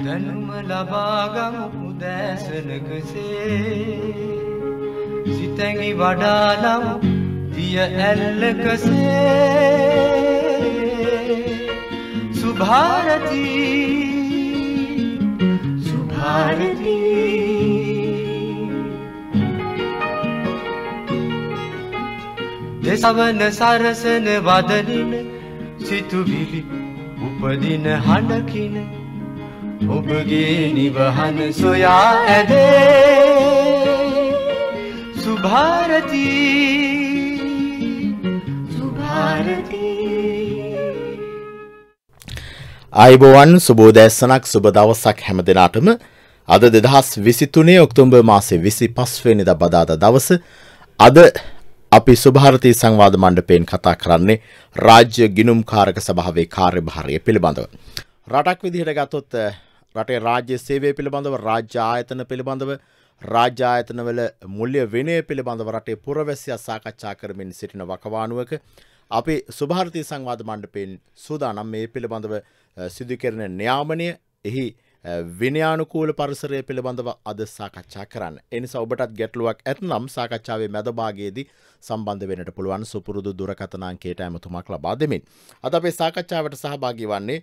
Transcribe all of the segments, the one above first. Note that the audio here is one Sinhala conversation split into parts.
දැනුම ලබාගමු උදෑසනකසේ සිතැඟි වඩාලම් දිය ඇල්ලකසේ සුභාරතිී සුභාරතිී දෙසවන සරසන වදනින සිතුවිලි උපදින හඬකින ඔබගේ නිවහන සොයා ඇදේ සුභාරතී සුභාරතී අයිබෝවන් සුබෝදැස්සනක් සුබ දවසක් හැම දෙනාටම අද දෙදහස් විසිතුනේ ඔක්තුම්බර් මාසේ විසි පස්වෙනිද බදාද දවස අද අපි සුභාරතී සංවාධ මණ්ඩපයෙන් කතා කරන්නේ රාජ්‍ය ගිනුම් කාරක සභාවේ කාර්යභාරය පිළිබඳව. රටක් විදිහට ගත්තොත් රටේ රාජ්‍ය සේවය පිළිබඳව රාජ්‍ය ආයතන පිළිබඳව රාජ්‍ය ආයතනවල මුල්‍ය විනය පිළිබඳව රටේ පුරවැසියා සාකච්ඡා කරමින් සිටින වකවානුවක අපි සුභාරතී සංවාද මණ්ඩපයෙන් සූදානම් මේ පිළිබඳව සිදු කරන න්‍යාමනය එහි විනයානුකූල පරිසරය පිළිබඳව අද සාකච්ඡා කරන්න. එනිසා ඔබටත් ගැටලුවක් ඇත්නම් සාකච්ඡාවේ මැදභාගයේදී සම්බන්ධ වෙනට පුළුවන් සුපුරුදු දුරකථනාංකයට ඇමතුමක් ලබා දෙමින්. අද අපේ සාකච්ඡාවට සහභාගී වන්නේ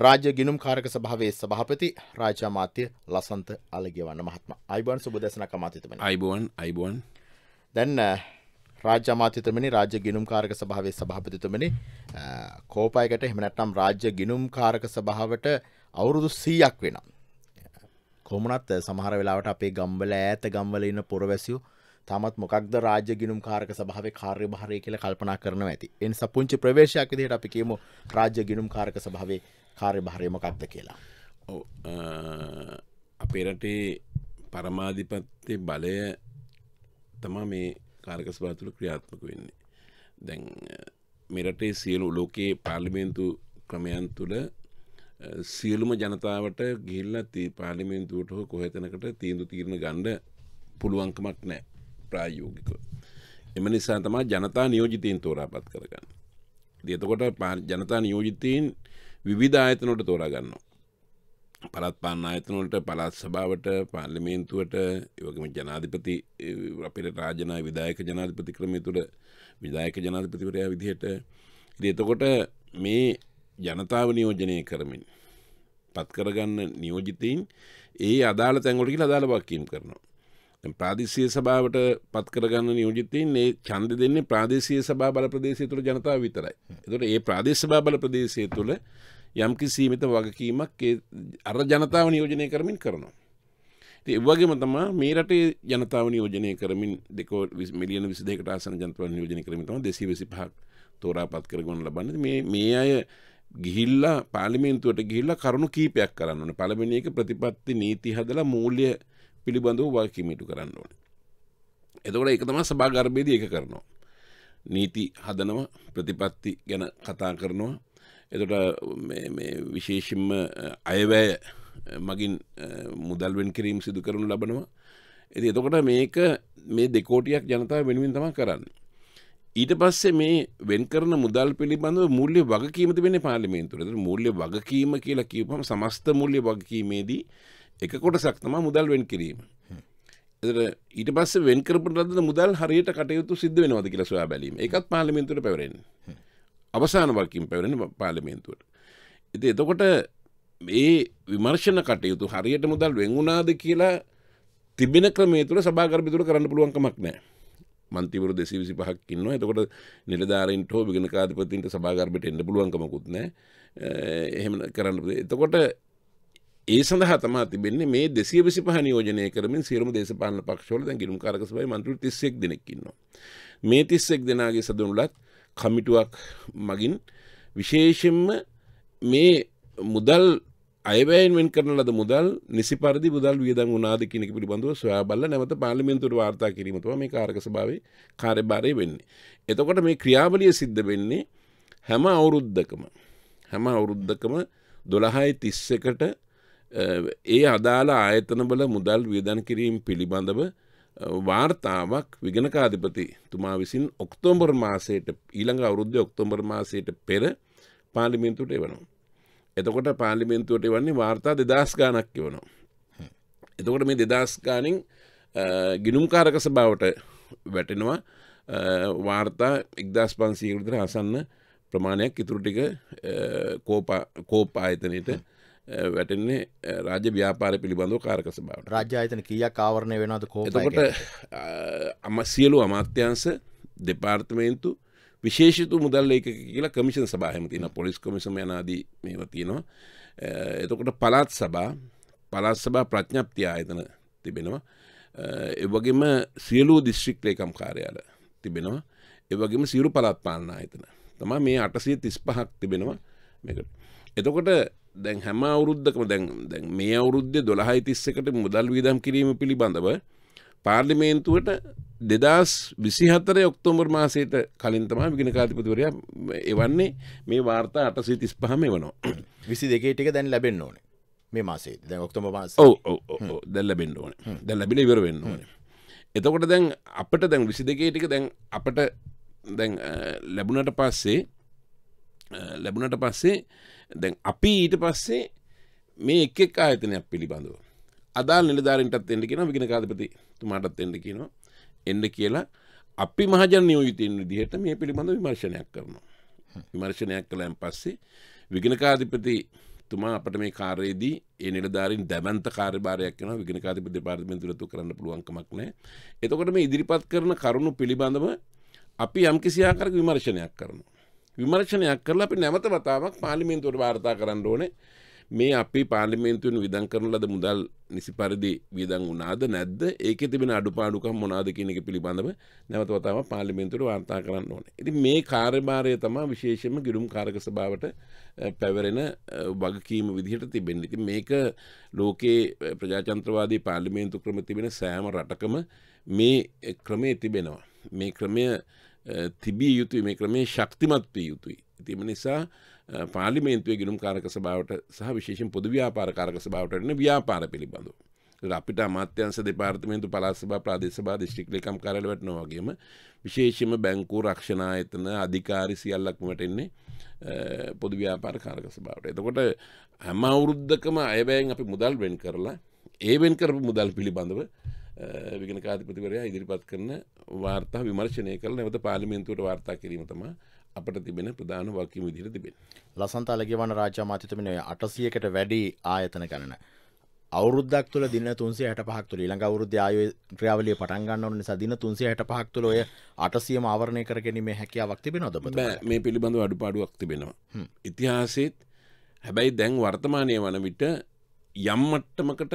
රාජ්‍ය ගිනුම් කාරක සභාවේ සභාපති රාජාමාත්‍ය ලසන්ත අලගවන්න මහත්ම අයිබන් සුබදසනක මාතතම අයිබෝන් අයිබෝන් දැන් රාජමාතතමනි රාජ්‍ය ගිනුම් කාරක සභාවේ සභාපතිතුමනි කෝපයකට හෙමනැටම් රාජ්‍ය ගිනුම් කාරක සභාවට අවුරුදු සීයක් වෙන. කොමනත් සමහර වෙලාවට අපේ ගම්බල ඇත ගම්වල ඉන්න පොරවැසියු තමත් මොකක්ද රාජ්‍ය ගිනුම් කාරක සභාවේ කාර්ය භාරය කියල කල්පනා කරන ඇති එන් සපුංචි ප්‍රවේශයක් දිට අපි කියමු රාජ්‍ය ගිනුම් කාරක සභාවේ කාර්ය භාරයමකක්ද කියලා. අපේ රටේ පරමාධිපත්ති බලය තමා මේ කාර්කස්භා තුළ ක්‍රියාත්මක වෙන්නේ. දැන් මෙරටේ සියලු ලෝකයේ පාර්ලිමේන්තු ක්‍රමයන් තුළ සියලුම ජනතාවට ගිල්ලත් පාලිමේන්තුවට හෝ කොහැතනකට තීන්දු තීරණ ගණ්ඩ පුළුවන්කමක් නෑ ප්‍රායෝගික. එම නිසා තමා ජනතා නියෝජිතීන් තෝරාපත් කරගන්න. දතකොට ජනතා නියෝජිතීන් විවිධ ආයතනොට තෝරා ගන්නවා. පළත් පාන්න ආයතනොලට පළත් සභාවට පාර්ලිමේන්තුවට ඒවගේම ජනාධිපති අපිට රාජනා විදායක ජනාධිපති ක්‍රමය තුළ විදායක ජනාධිපතිවරයා විදිහට එතකොට මේ ජනතාව නියෝජනය කරමින් පත්කරගන්න නියෝජිතයින් ඒ අදාළ තැන්ගොලට අදාළ වක්කීම් කරනවා ප්‍රාදේශීය සභාවට පත්කරගන්න නියෝජිතයෙන් ඒ චන්ද දෙන්නේ ප්‍රාදේශීය සභා බල ප්‍රදේශය තුළ ජනතාව විතරයි. එතකොට ඒ ප්‍රාදේශ සභා බල ප්‍රදේශය තුළ යම්කි සීමිත වගකීමක් ඒ අර ජනතාව නියෝජනය කරමින් කරනවා. ඒ වගේම තමා මේ රටේ ජනතාව නියෝජනය කරමින් දෙකෝ මිලියන 22කට ආසන ජනතාව නියෝජනය කරමින් තමයි 225ක් තෝරාපත් කරගන්න ලබන්නේ. මේ මේ අය ගිහිල්ලා පාර්ලිමේන්තුවට ගිහිල්ලා කරුණු කීපයක් කරන්න ඕනේ. පළවෙනි එක ප්‍රතිපත්ති නීති හදලා මූල්‍ය පිළිබඳව වාකිමිටු කරන්න ඕන. එතකොට එක තම සභාගර්භයේදී එක කරනවා. නීති හදනව ප්‍රතිපත්ති ගැන කතා කරනවා. එතට විශේෂෙන්ම අයවැය මගින් මුදල්වෙන් කිරීම් සිදු කරනු ලබනවා. ඇති එතකොට මේක මේ දෙකෝටියක් ජනතාව වෙනුවෙන් තම කරන්න. ඊට පස්සේ මේ වෙන් කරන මුදල් පිළිබඳව මුල්්‍ය වගකීමති වෙන පාලිමේන්තුරද මුල්්‍ය වගකීම කියලා කිවපම සමස්ත මුල්්‍ය වගකීමේදී එක කොටසක් තම මුදල් වෙන් කිරීම ඊට පස්ස වෙන්කරපට ලද මුදල් හරියට කටයුතු සිද්ධ වෙනවද කියලා සොයා බැලීම එකත් පාලිමින්තුට පැවරෙන් අවසාන වකින් පැවරෙන පාලිමේන්තුවට ඉති එතකොට ඒ විමර්ශණ කටයුතු හරියට මුදල් වෙංගුණාද කියලා තිබෙන ක්‍රමේ තුළ සභාගරමිතුර කරන්න පුළුවන්කමක් නෑ මන්තිවරු දෙසි විසි පහක් ඉන්නවා එතකොට නිලධාරෙන්ට හෝ විගෙන කාධපතින්ට සභාගර්මට එන්න පුළුවන්කමකුත් නෑ එහෙම කරන්න එතකොට ඒ සඳහා තමා තිබෙන්නේ මේ දෙසිය විසි පහ නියෝජනය කරමින් සියලුම දේශපාලන පක්ෂවල දැන් ගිලුම් කාරක සභාවේ මන්ත්‍රී 31 දෙනෙක් ඉන්නවා. මේ 31 දෙනාගේ සඳුනුලත් කමිටුවක් මගින් විශේෂයෙන්ම මේ මුදල් අයවැයෙන් වෙන් කරන ලද මුදල් නිසි පරිදි මුදල් වියදම් වුණාද කියන එක පිළිබඳව සොයා බලලා නැවත පාර්ලිමේන්තුවට වාර්තා කිරීම තමයි මේ කාර්ක සභාවේ කාර්යභාරය වෙන්නේ. එතකොට මේ ක්‍රියාවලිය සිද්ධ වෙන්නේ හැම අවුරුද්දකම හැම අවුරුද්දකම 12යි 31ට ඒ අදාළ ආයතනබල මුදල් වියදන් කිරීම් පිළිබඳව වාර්තාවක් විගණකාධිපති තුමා විසින් ඔක්තෝම්බර් මාසයට ඊළඟ අවුද්ධ ඔක්තෝම්බර් මාසයට පෙර පාලිමින්තුට එවනවා. එතකොට පාලිමින්තුවට වන්නේ වාර්තා දෙදස් ගානක් එවනවා. එතකොට මේ දෙදස් ගානින් ගිනුම්කාරක සභාවට වැටෙනවා වාර්තා එක්දස් පන්සීකරතර හසන්න ප්‍රමාණයක් ඉතුරු ටික කෝපා ආයතනයට වැටන්නේ රාජ්‍ය ව්‍යාපාර පිළිබඳව කාරක සභාව රාජ්‍යායතන කියක් ආවරණය වෙනද කෝතකොට අම සියලු අමාත්‍යංශ දෙපාර්තමේන්තු විශේෂතු මුදල් ඒක කියලා කමිෂන් සභාහම තින පොලිස් කොමිසම යනාදී මේව තියෙනවා එතකොට පලාත් සබා පලාත් සභා ප්‍රඥප්ති ආයතන තිබෙනවා එවගේම සියලූ දිශ්‍රික් ලේකම් කාරයාල තිබෙනවා එවගේම සිරු පලත් පාලන ආයතන තමා මේ අටසය තිස් පහක් තිබෙනවා මේකට එතකොට දැන් හැම අවුරුද්ධකම දැන් දැන් මේ අවුරුද්ධ දොළහයි තිස්සකට මුදල් වීදම් කිරීම පිළිබඳව පාර්ලිමේන්තුවට දෙදස් විසිහතර ඔක්තෝම්බර් මාසයට කලින් තමා විගෙන කාතිපතිවරයා එවන්නේ මේ වාර්තා අටසී තිස් පහම වනවා විසි දෙකේටික දැන් ලැබෙන් ඕන මේ මාසේ දැ ඔක්තම මාස ඔ දැල්ලබෙන්න්න ඕන දැල්ලබිල ඉවර වෙන්න ඕන එතකොට දැන් අපට දැන් විසි දෙකේටික දැන් අපට දැන් ලැබුණට පස්සේ ලැබුණට පස්සේ දැන් අපි ඊට පස්සේ මේ එකෙක් ආයතනයක් පිළිබඳව. අදාල් නිලධාරින්ටත් එන්න කියන විගෙන කාධපති තුමාටත් එන්න කියනවා එන්න කියලා අපි මහජන නියෝජිතයින් විදිහට මේ පිළිබඳ විමර්ශනයක් කරනවා. විමර්ශනයක් කළයන් පස්සේ විගෙන කාධිපති තුමා අපට මේ කාරයේදී ඒ නිලධාරින් දැමන්ත කාර්යභාරයක් වෙනවා විගෙන කාධිපති දෙපාර්තමේන්තුව තුළ කරන්න පුළුවන්කමක් නැහැ. එතකොට මේ ඉදිරිපත් කරන කරුණු පිළිබඳව අපි යම්කිසි ආකාරයක විමර්ශනයක් කරනවා. විමර්ශනයක් කරලා අපි නැවත වතාවක් පාර්ලිමේන්තුවට වාර්තා කරන්න ඕනේ මේ අපි පාර්ලිමේන්තුවෙන් විදන් කරන ලද මුදල් නිසි පරිදි වියදම් වුණාද නැද්ද ඒකේ තිබෙන අඩුපාඩුකම් මොනවාද කියන එක පිළිබඳව නැවත වතාවක් පාර්ලිමේන්තුවට වාර්තා කරන්න ඕනේ. ඉතින් මේ කාර්යභාරය තමයි විශේෂයෙන්ම ගිරුම් කාරක සභාවට පැවරෙන වගකීම විදිහට තිබෙන්නේ. ඉතින් මේක ලෝකයේ ප්‍රජාතන්ත්‍රවාදී පාර්ලිමේන්තු ක්‍රම තිබෙන සෑම රටකම මේ ක්‍රමයේ තිබෙනවා. මේ ක්‍රමය තිබිය යුතුයි මේ ක්‍රමේ ශක්තිමත්වය යුතුයි. ඉතිම නිසා පාලිමේන්තුවේ ගිලුම් කාරක සභාවට සහ විශේෂෙන් පොදු ව්‍යාපාර කාරක සභාවටන ව්‍යාපාර පිළිබඳු. අපිට අමාත්‍යන්ස දෙපාර්තමේන්තු පලාස්සභා ප්‍රදේශභා දිශ්ටික් ලේකම් කරලවටන වගේම විශේෂම බැංකු රක්ෂණායතන අධිකාරි සියල්ලක්ම වැටෙන්නේ පොදු ව්‍යාපාර කාරක සභාවට. එතකොට හැම අවුරුද්දකම අයබෑන් අපි මුදල් වෙන් කරලා ඒවෙන් කරපු මුදල් පිළිබඳව විගෙන කාතිපතිවරයා ඉදිරිපත් කරන වාර්තා විමර්ශනය කළ නැවත පාලිමින්තුවට වාර්තා කිරීම තම අපට තිබෙන ප්‍රධාන වකිම විදිර තිබෙන. ලසන්ත අලගවන රාජාමාත්‍යතමනය අටසියකට වැඩි ආයතන ගණන. අවුරුද්දක් තුළ දින තුන්සේ හට පහක් තුළ ළඟ අවුරුද්ධ ආය ක්‍රියාවලිය පටන්ගන්න ඕන නිසා දින තුන්සේ හට පහක් තුළ ඔය අටසියම ආවරණය කර ගැනීමේ හැකියාවක් තිබෙන නොද මේ පිළිබඳව අඩුපාඩුවක් තිබෙනවා. ඉතිහාසෙත් හැබැයි දැන් වර්තමානය වන විට යම්මට්ටමකට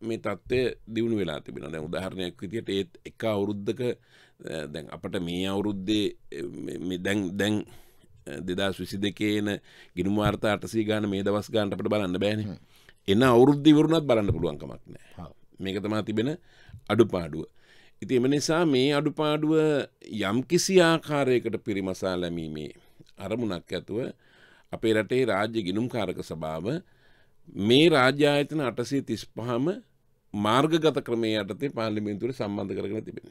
මේ තත්ත්වය දියුණු වෙලා තිබෙන දැන් උදාහරණයක් විදියට ඒත් එක අවුරුද්ධක දැන් අපට මේ අවුරුද්දේ දැන් දැන් දෙදස් විසි දෙකේන ගිනිවාර්තා අටසී ගාන මේ දවස් ගාන්ට අපට බලන්න බෑන එන්න අවුරුද්ධි වරුණත් බලන්න පුළුවන්කමක් නෑ මේක තමා තිබෙන අඩුපාඩුව ඉති එම නිසා මේ අඩුපාඩුව යම් කිසි ආකාරයකට පිරිමසා ලැමීමේ අරමුණක් ඇතුව අපේ රටේ රාජ්‍ය ගිනුම් කාරක සභාව මේ රාජ්‍යායතන අටසේ තිස් පහම මාර්ගගත ක්‍රමේ යටතේ පාලිමින්තුර සම්බන්ධ කරගෙන තිබෙන.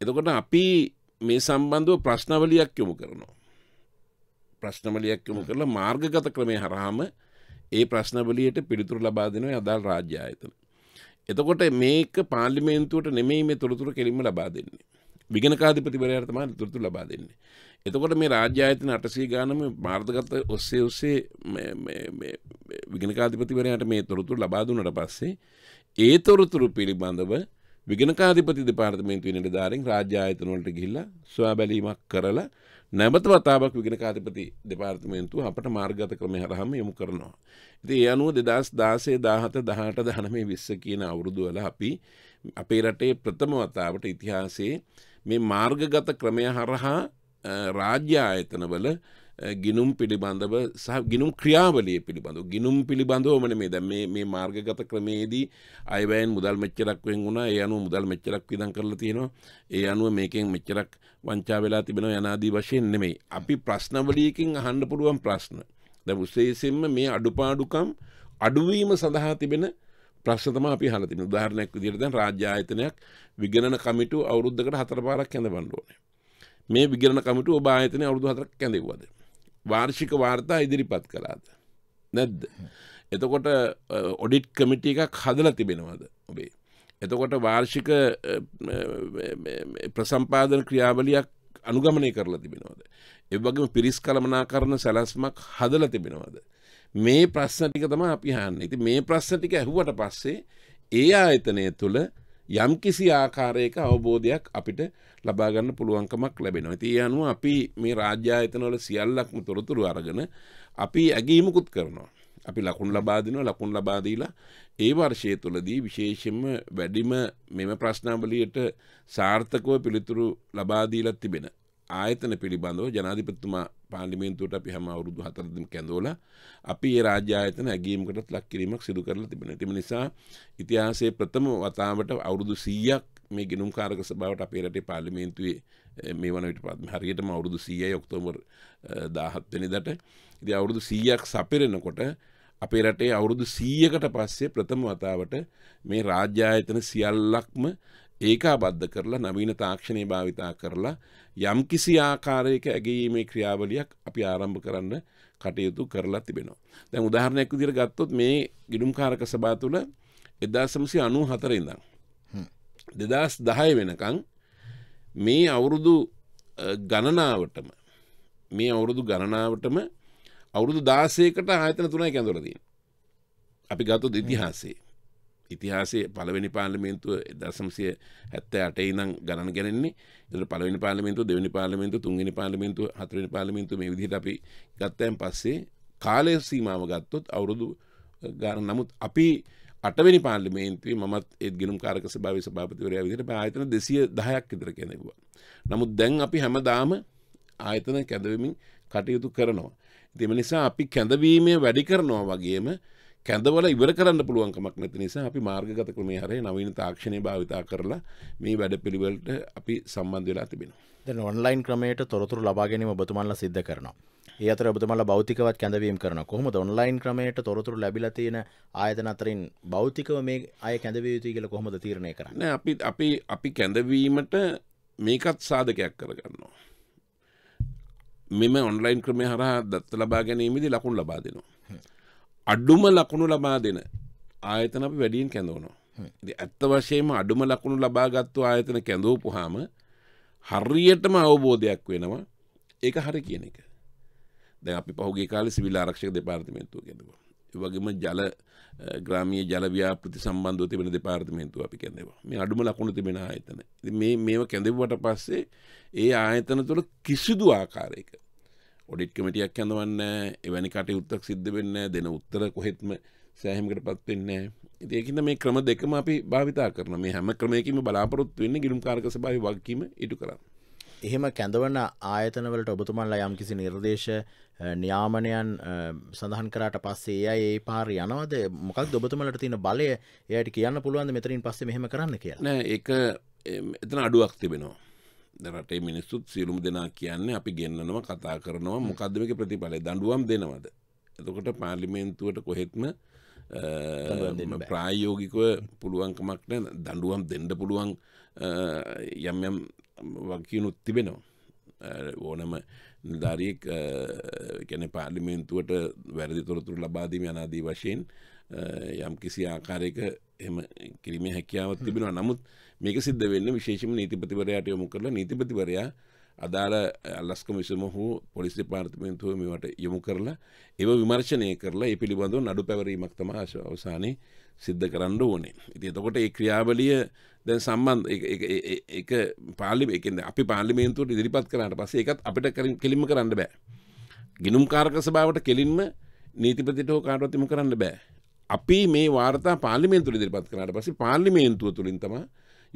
එතකොට අපි මේ සම්බන්ධව ප්‍රශ්නවලියක් යොමු කරනවා. ප්‍රශ්නවලියක් යොමු කරලා මාර්ගගත ක්‍රමය හරහාම ඒ ප්‍රශ්නවලියට පිළිතුරු ලබා දෙනවා අදාල් රාජ්‍යායතන. එතකොට මේක පාර්ලිමේන්තුවට නෙමෙයි මේ තොරතුරු කෙලින්ම ලබා දෙන්නේ. විගණකාධිපතිවරයාට තමයි තොරතුරු ලබා දෙන්නේ. එතකොට මේ රාජ්‍ය ආයතන අටසේ ගානම මාර්ධගත ඔස්සේ ඔස්සේ විගෙනකාධිපතිවරයට මේ තොරතුරු ලබාදුනට පස්සේ ඒ තොරතුරු පිළිබඳව විගෙනකාධිපති දෙපාර්තමේන්තු නිලධාරීන් රාජ්‍ය ආයතන වලට ගිහිල්ලා සොයා බැලීමක් කරලා නැවත වතාවක් විගෙනකාධිපති දෙපාර්තමේන්තුව අපට මාර්ගගත ක්‍රමය හරහාම යොමු කරනවා. ඉතින් ඒ අනුව 2016 17 18 19 20 කියන අවුරුදු වල අපි අපේ රටේ ප්‍රථම වතාවට ඉතිහාසයේ මේ මාර්ගගත ක්‍රමය හරහා රාජ්‍ය ආයතනවල ගිනුම් පිළිබඳව සහ ගිනුම් ක්‍රියාවලිය පිළිබඳව ගිනුම් පිළිබඳවමන මේ දැ මේ මාර්ගගත ක්‍රමේදී අයවෑන් මුදල් මෙච්චරක්වෙන් වුණ ඒ අනු මුදල් මෙච්චරක් විදන් කරලා තියෙනවා ඒ අනුව මේකෙන් මෙච්චරක් වංචා වෙලා තිබෙන යනාදී වශයෙන් නෙමෙයි අපි ප්‍රශ්නවලියකින් අහන්ඩ පුළුවන් ප්‍රශ්න ද උසේසෙන්ම මේ අඩුපාඩුකම් අඩුවීම සඳහා තිබෙන ප්‍රශ්නතම අපි හලතින උදාහරණයක් විදිරදන් රාජ්‍යායතනයක් විගණන කමිටු අවුද්ධකට හතර පාරක් ඇඳ බණ්ඩුවනේ මේ විගරණ කමිටුව භාහිතන අවුදු හතරක් කැඳෙක්වද. වාර්ෂික වාර්තා ඉදිරිපත් කලාද. නැද්ද. එතකොට ඔඩිට් කමිටි එකක් හදල තිබෙනවද ඔබේ. එතකොට වාර්ෂික ප්‍රසම්පාදන ක්‍රියාවලියක් අනුගමනය කරලා තිබෙනවද. එවගේම පිරිස් කළමනා කරන සැලස්මක් හදල තිබෙනවද. මේ ප්‍රශ්න ටික තම අපි හන්න ඉති මේ ප්‍රශ්න ටික ඇහුවට පස්සේ ඒ ආයතනය තුළ යම් කිසි ආකාරයක අවබෝධයක් අපිට ලබාගන්න පුළුවන්කමක් ලැබෙනවා. ඉතින් ඒ අනුව අපි මේ රාජ්‍යායතනවල සියල්ලක්ම තොරතුරු අරගෙන අපි ඇගීමකුත් කරනවා. අපි ලකුණු ලබා දෙනවා ලකුණු ලබා දීලා ඒ වර්ෂය තුලදී විශේෂයෙන්ම වැඩිම මෙම ප්‍රශ්නාවලියට සාර්ථකව පිළිතුරු ලබා දීලා තිබෙන ආයතන පිළිබඳව ජනාධිපතිතුමා පාලිමේන්තුවට අපි හම අවුරුදු හතරදම කැඳෝල අපි ඒ රාජ්‍යායතන ඇගේීමකටත් ලක්කිරීමක් සිදු කරලා තිබෙන තිම නිසා ඉතිහාසේ ප්‍රථම වතාවට අවුරුදු සීයක් මේ ගෙනුම් කාරක සභාවට අපේ රටේ පාලිමේන්තුවේ මේ වන විට පත් හරියටම අවුරුදු සීය ඔක්තෝමර් දාහත්වනිදට ඉති අවුරුදු සීයක් සපිරෙනකොට අපේ රටේ අවුරුදු සීයකට පස්සේ ප්‍රථම වතාවට මේ රාජ්‍යායතන සියල්ලක්ම ඒකා බද්ධ කරලා නවීන තාක්ෂණය භාවිතා කරලා යම් කිසි ආකාරයක ඇගීමේ ක්‍රියාවලියක් අපි ආරම්භ කරන්න කටයුතු කරලා තිබෙනවා. දැන් උදාහරණයක් විදිහට ගත්තොත් මේ ගිඩුම්කාරක සභා තුළ 1994 ඉඳන් 2010 වෙනකන් මේ අවුරුදු ගණනාවටම මේ අවුරුදු ගණනාවටම අවුරුදු දාසයකට ආයතන තුනයි කැඳවලා තියෙන්නේ. අපි ගත්තොත් ඉතිහාසයේ ඉතිහාසේ පළවෙනි පාර්ලිමේන්තුව දසම්සය හැත්ත අටේ නම් ගණන් ගැනෙන්නේ එතට පළවෙනි පාර්ලිමේන්තු දෙවනි පාර්ලිමේන්තු තුන්ගනි පාර්ලිමේන්තු හතරනි පාර්ලිමේන්තු මේ විදිහට අපි ගත්තයන් පස්සේ කාලය සීමාව ගත්තොත් අවුරුදු ගාන නමුත් අපි අටවැනි පාර්ලිමේන්තුවේ මත් ඒගෙනම් කාරක භාව සභාපතිවරයා විදිට ආයතන දෙසිය දහයක් ඉදිර කෙනෙවා. නමුත් දැන් අපි හැමදාම ආයතන කැදවමින් කටයුතු කරනවා. දෙම නිසා අපි කැඳවීමේ වැඩි කරනවා වගේම කැඳවල ඉවර කරන්න පුළුවන්කමක් නැති නිසා අපි මාර්ගත ක්‍රමේ හරය නවීන තාක්ෂණය භාවිතා කරලා මේ වැඩ පිළිවෙලට අපි සම්බන්ධ වෙලා තිබෙනවා ඔන්ලයින් ක්‍රමයට තොරතුරු ලබාගැනීම බතුමල්ල සිද්ධ කරනවා ඒ අතර බතුමල්ල භෞතිකවත් කැඳවීම් කරන කොහොම ඔන්ලයින් ක්‍රමයට තොරතුරු ලැබිල තියෙන ආයතන අතරින් භෞතිකව මේ අය කැඳවිය යුතුයි කියලා කොහොමද තීරණය කරන්නේ අපි අපි අපි කැඳවීමට මේකත් සාධකයක් කරගන්නවා මෙම ඔන්ලයින් ක්‍රමය හරහා දත්ත ලබා ගැනීමේදී ලකුණු ලබා දෙනවා අඩුම ලකුණු ලබා දෙන ආයතන අප වැඩියෙන් කැඳවනවා. ඇත්ත වශයෙන්ම අඩුම ලකුණු ලබාගත්තු ආයතන කැඳවපුහාම හරියටම අවබෝධයක් වෙනවා ඒක හරි කියන එක. දැ අපි පහුගේ කාල සිවිල් ආරක්ෂක දෙපාර්තිමේන්තුව කැඳව. වගේම ජල ග්‍රාමිය ජලව්‍යාපෘති සම්බන්ධ තිබෙන දෙපාර්තිමේන්තුව අපි කැඳවා මේ අඩුම ලකුණු තිබෙන ආයතන. මේ මේව කැඳෙව්වට පස්සේ ඒ ආයතන තුළ කිසිදු ආකාරයක ඔඩිට් කමටියක් ඇඳවන්න එවැනි කට උත්තක් සිද්ධ වෙන්න දෙන උත්තර කොහෙත්ම සෑහමකට පත්වෙන්න ඒකන්න මේ ක්‍රම දෙකම අපි භාවිතා කරන මේ හැම ක්‍රමයකම බලාපොරොත්තු වෙන්න ගිරුම් කාරක සභාව වගකීම ඉටු කරන්න. එහෙම කැඳවන ආයතනවලට ඔබතුමන්ලා යම් කිසි නිර්දේශ න්‍යාමනයන් සඳහන් කරට පස්සේ එය ඒ පාර යනවද මොකක් දොබතුමලට තින බලය එයට කියන්න පුළුවන් මෙතරින් පස්සේ මෙහෙම කරන්න කියලා. ඒ එතන අඩුවක් තිබෙනවා. රටේ මිනිස්සුත් සියලුම් දෙනා කියන්නේ අපි ගෙන්න්නනවා කතා කරනවා මොකක්දමක ප්‍රතිඵලය දඩුවම් දෙනවද. එතකොට පාර්ලිමේන්තුවට කොහෙත්ම ප්‍රායෝගිකව පුළුවන්කමක්න දඩුවම් දෙන්ඩ පුළුවන් යම්යම් වකිනුත් තිබෙනවා. ඕනම නිධාරියෙක් ගැන පාර්ලිමේන්තුවට වැරදි තොරතුරු ලබාදීම යනාදී වශයෙන් යම් කිසි ආකාරයක එම කිරීම හැකියාවත් තිබෙනවා නමුත් මේක සිද්ධ වෙන්න විශේෂම නීතිපතිවරයාට යොමු කරලා නීතිපතිවරයා අදාළ අල්ලස්ක විසම හෝ පොලිස් දෙපාර්තමේන්තුව මේවට යොමු කරලා ඒව විමර්ශනය කරලා ඒ පිළිබඳව නඩු පැවරීමක් තම අවසානයේ සිද්ධ කරන්න ඕනේ. ඉතින් එතකොට ඒ ක්‍රියාවලිය දැන් සම්බන්ධ එක පාලි එකෙන් අපි පාර්ලිමේන්තුවට ඉදිරිපත් කරාට පස්සේ ඒකත් අපිට කෙලින්ම කරන්න බෑ. ගිනුම්කාරක සභාවට කෙලින්ම නීතිපතිට හෝ කාටවත් යොමු කරන්න බෑ. අපි මේ වාර්තා පාර්ලිමේන්තුවට ඉදිරිපත් කරාට පස්සේ පාර්ලිමේන්තුව තුලින් තමයි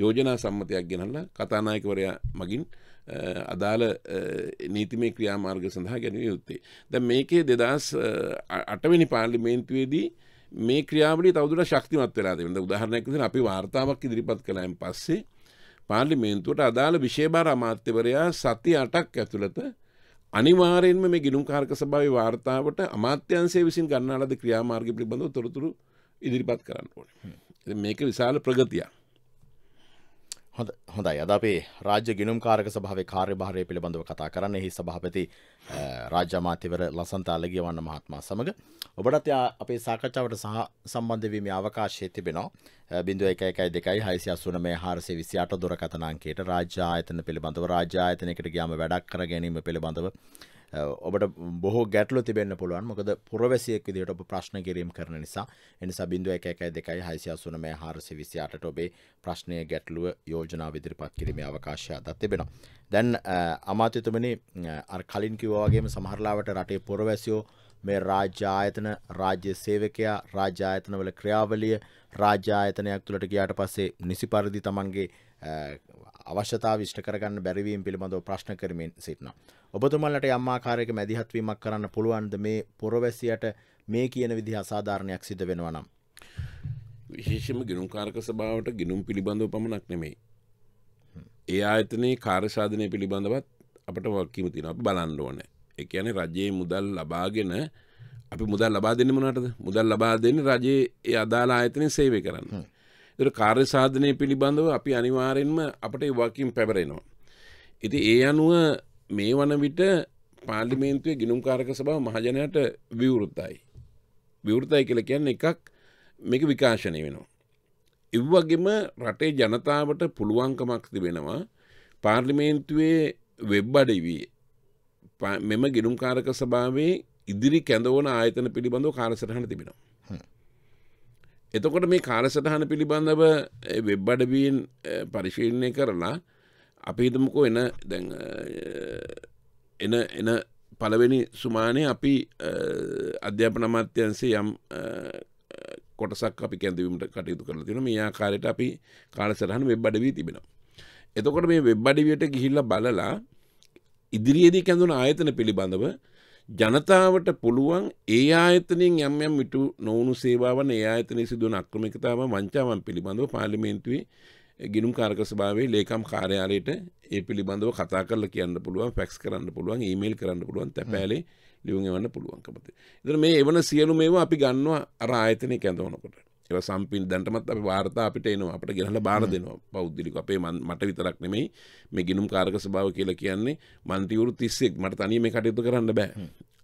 යෝජනා සම්මතයක් ගෙනල්ලා කතානායකවරයා මගින් අදාළ නීතිමේ ක්‍රියාමාර්ග සඳහා ගැනව යුත්තේ. දැ මේකේ දෙදස් අටවැනි පාර්ලිමේන්තුවේදී මේ ක්‍රියාවලි තවදුර ශක්තිමත් වෙලාදෙන උදාහරණයක්ද අපි වාර්තාවක් ඉදිරිපත් කළයන් පස්සේ පාර්ලිමේන්තුවට අදාළ විශේභාර අමාත්‍යවරයා සති අටක් ඇතුළත අනිවාරයෙන්ම මේ ගිලුම් කාර්ක සභාව වාර්තාවට අමාත්‍යන්සේ විසින් ගන්නාලද ක්‍රියාමාර්ග පිළිබඳව තොරතුරු ඉදිරිපත් කරන්න ඕන. මේක විශාල ප්‍රගතියක්. හොඳයි අද අපේ රාජ්‍ය ගිනුම් කාරක සභාවේ කාර්යභාරය පිළිබඳව කතා කරන්න එහි සභාපති රාජ්‍යමාත්‍යවර ලසන්ත අලගියවන්න මහත්මා සමඟ ඔබටත් අපේ සාකච්ඡාවට සහ සම්බන්ධවීම අවකාශය තිබෙනවා බිඳුව එක එකයි දෙකයි හයිසි අසුනමේ හාරසේ විසියාට දුරකතනාංකයට රාජ්‍ය ආයතන පිළිබඳව රාජ්‍ය ආයතනයකට ගියාම වැඩක් කර ගැනීම පිළිබඳව ඔබට බොහෝ ගැටලු තිබෙන්න්න පුළුවන් මොකද පුරවැසියෙක් විදිට ඔබ ප්‍රශ්න කිරීම් කරන නිසා එනිසා බිඳුව එක එකයි දෙකයි හයිසියසුනම හාරසි විසියාට ඔබේ ප්‍රශ්නය ගැටලුව යෝජනා විදිරිපත් කිරීමේ අවකාශය අදත් තිබෙනවා. දැන් අමාත්‍යතුමනි අර කලින් කිවවාගේම සමහරලාවට රටේ පුරවැසියෝ මේ රාජ්‍යායතන රාජ්‍ය සේවකයා රාජ්‍යායතනවල ක්‍රියාවලිය රාජ්‍යායතනයක් තුළට ගියාට පස්සේ නිසි පරිදි තමන්ගේ අවශ්‍යතා විෂ්ට කරගන්න බැරිවීම් පිළිබඳව ප්‍රශ්න කරමින් සිටනවා. ඔබතුමල්ලට යම්මාකාරයක මැදිහත්වීමක් කරන්න පුළුවන්ද මේ පොරවැසියට මේ කියන විදි අසාධාරණයක් සිද වෙනවා නම්. විශේෂම ගිනුම්කාරක සභාවට ගිනුම් පිළිබඳව පමණක් නෙමෙයි. ඒ අයතනයේ කාර්ශාධනය පිළිබඳවත් අපට වක්කීම තින අප බලන්න ඕන. එක යන රජයේ මුදල් ලබාගෙන අපි මුදල් ලබා දෙන්න මනටද මුදල් ලබා දෙන්න රජයේ අදාලා අයතනය සේවය කරන්න. දර කාර්ය සාධනය පිළිබඳව අපි අනිවාරෙන්ම අපට වකින් පැවරෙනවා. ඉති ඒ අනුව මේ වන විට පාලිමේන්තුවේ ගිනුම්කාරක සභාව මහජනයට විවෘතයි. විවෘතයි කියල කියන්න එකක් මේක විකාශනය වෙනවා. ඉව්වගේම රටේ ජනතාවට පුළුවන්කමක් තිබෙනවා පාර්ලිමේන්තුවේ වෙබ් අඩවී මෙම ගිනුම්කාරක සභාවේ ඉදිරි කැඳවන ආයතන පිළිබඳව කාරසටහන තිබෙනවා. එතකොට මේ කාලසටහන පිළිබඳව වෙබ්බඩවීන් පරිශීලනය කරලා අපිහිතමකෝ එන දැ එන එන පළවෙනි සුමානය අපි අධ්‍යාපන අමාත්‍යන්සේ යම් කොටසක් අපි කැඳවීමට කටයුතු කරලා තින මේ ආකාරයට අපි කාලසටහන වෙබ්බඩවී තිබෙනවා. එතකොට මේ වෙබ්බඩිවියට ගිහිල්ල බලලා ඉදිරියේදී කැඳුන ආයතන පිළිබඳව ජනතාවට පුළුවන් ඒ ආයතනින් යම් යම් මිටු නොවුණු සේවාවන් ඒ ආයතනයේ සිදුවන අක්‍රමිකතාව වංචාවන් පිළිබඳව පාර්ලිමේන්තුවේ ගිනුම් කාරක සභාවේ ලේකම් කාර්යාලයට ඒ පිළිබඳව කතා කරලා කියන්න පුළුවන් ෆැක්ස් කරන්න පුළුවන් ඊමේල් කරන්න පුළුවන් තැපෑලේ ලියුම් එවන්න පුළුවන්කම තියෙනවා. ඉතින් මේ එවන සියලු මේවා අපි ගන්නවා අර ආයතනයේ කැඳවනකොට. ඒ සම්පින් දැන්ටමත් අප වාර්තා අපිට එනවා අපට ගෙනහල බාර දෙනවා පෞද්ලික අපේ මට විතරක් නෙමෙයි මේ ගෙනුම් කාරක සභාව කියලා කියන්නේ මන්තිවරු තිස්සෙක් මට තනීම කටයුතු කරන්න බෑ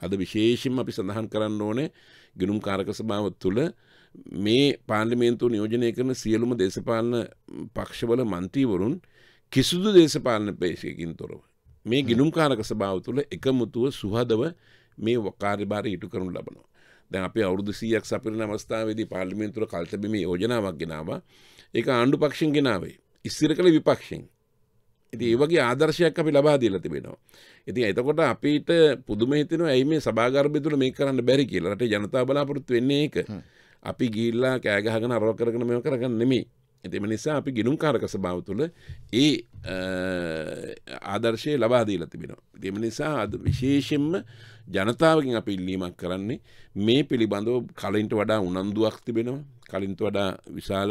අද විශේෂෙන් අපි සඳහන් කරන්න ඕනේ ගෙනුම් කාරක සභාව තුළ මේ පාර්ලිමේන්තුව නියෝජනය කරන සියලුම දේශපාලන පක්ෂවල මන්තීවරුන් කිසිදු දේශපාලන පේශයකින් තොරව මේ ගිනුම් කාරක සභාව තුළ එකමුතුව සුහදව මේ වකාරිභාර ඉටු කරනු ලබනවා දැන් අප අවුදු සීයක් සපරන අවස්ථාවේදී පාර්ලිමෙන්තුර කල්තබීම යෝජනාවක් ගෙනාව ඒක ආණ්ඩු පක්ෂෙන් ගෙනාවේ ඉස්සිර කළ විපක්ෂෙන් ඉති ඒවගේ ආදර්ශයක් අපි ලබා දීලා තිබෙනවා. ඉතින් එතකොට අපිට පුදුම හිතෙනවා ඇයි මේ සභාගර්භය තුල මේක කරන්න බැරි කියලා. රටේ ජනතාව බලාපොරොත්තු වෙන්නේ ඒක. අපි ගිහිල්ලා කෑ ගහගෙන අරව කරගෙන මේව කරගන්න නෙමෙයි. එතිම නිසා අපි ගිනුම් කාරක සභාව තුළ ඒ ආදර්ශය ලබාදී ලතිබෙනවා. දෙම නිසා අද විශේෂෙන්ම ජනතාවකින් අප ඉල්ලීමක් කරන්නේ මේ පිළිබඳව කලින්ට වඩා උනන්දුවක් තිබෙනවා කලින්ට වඩා විශාල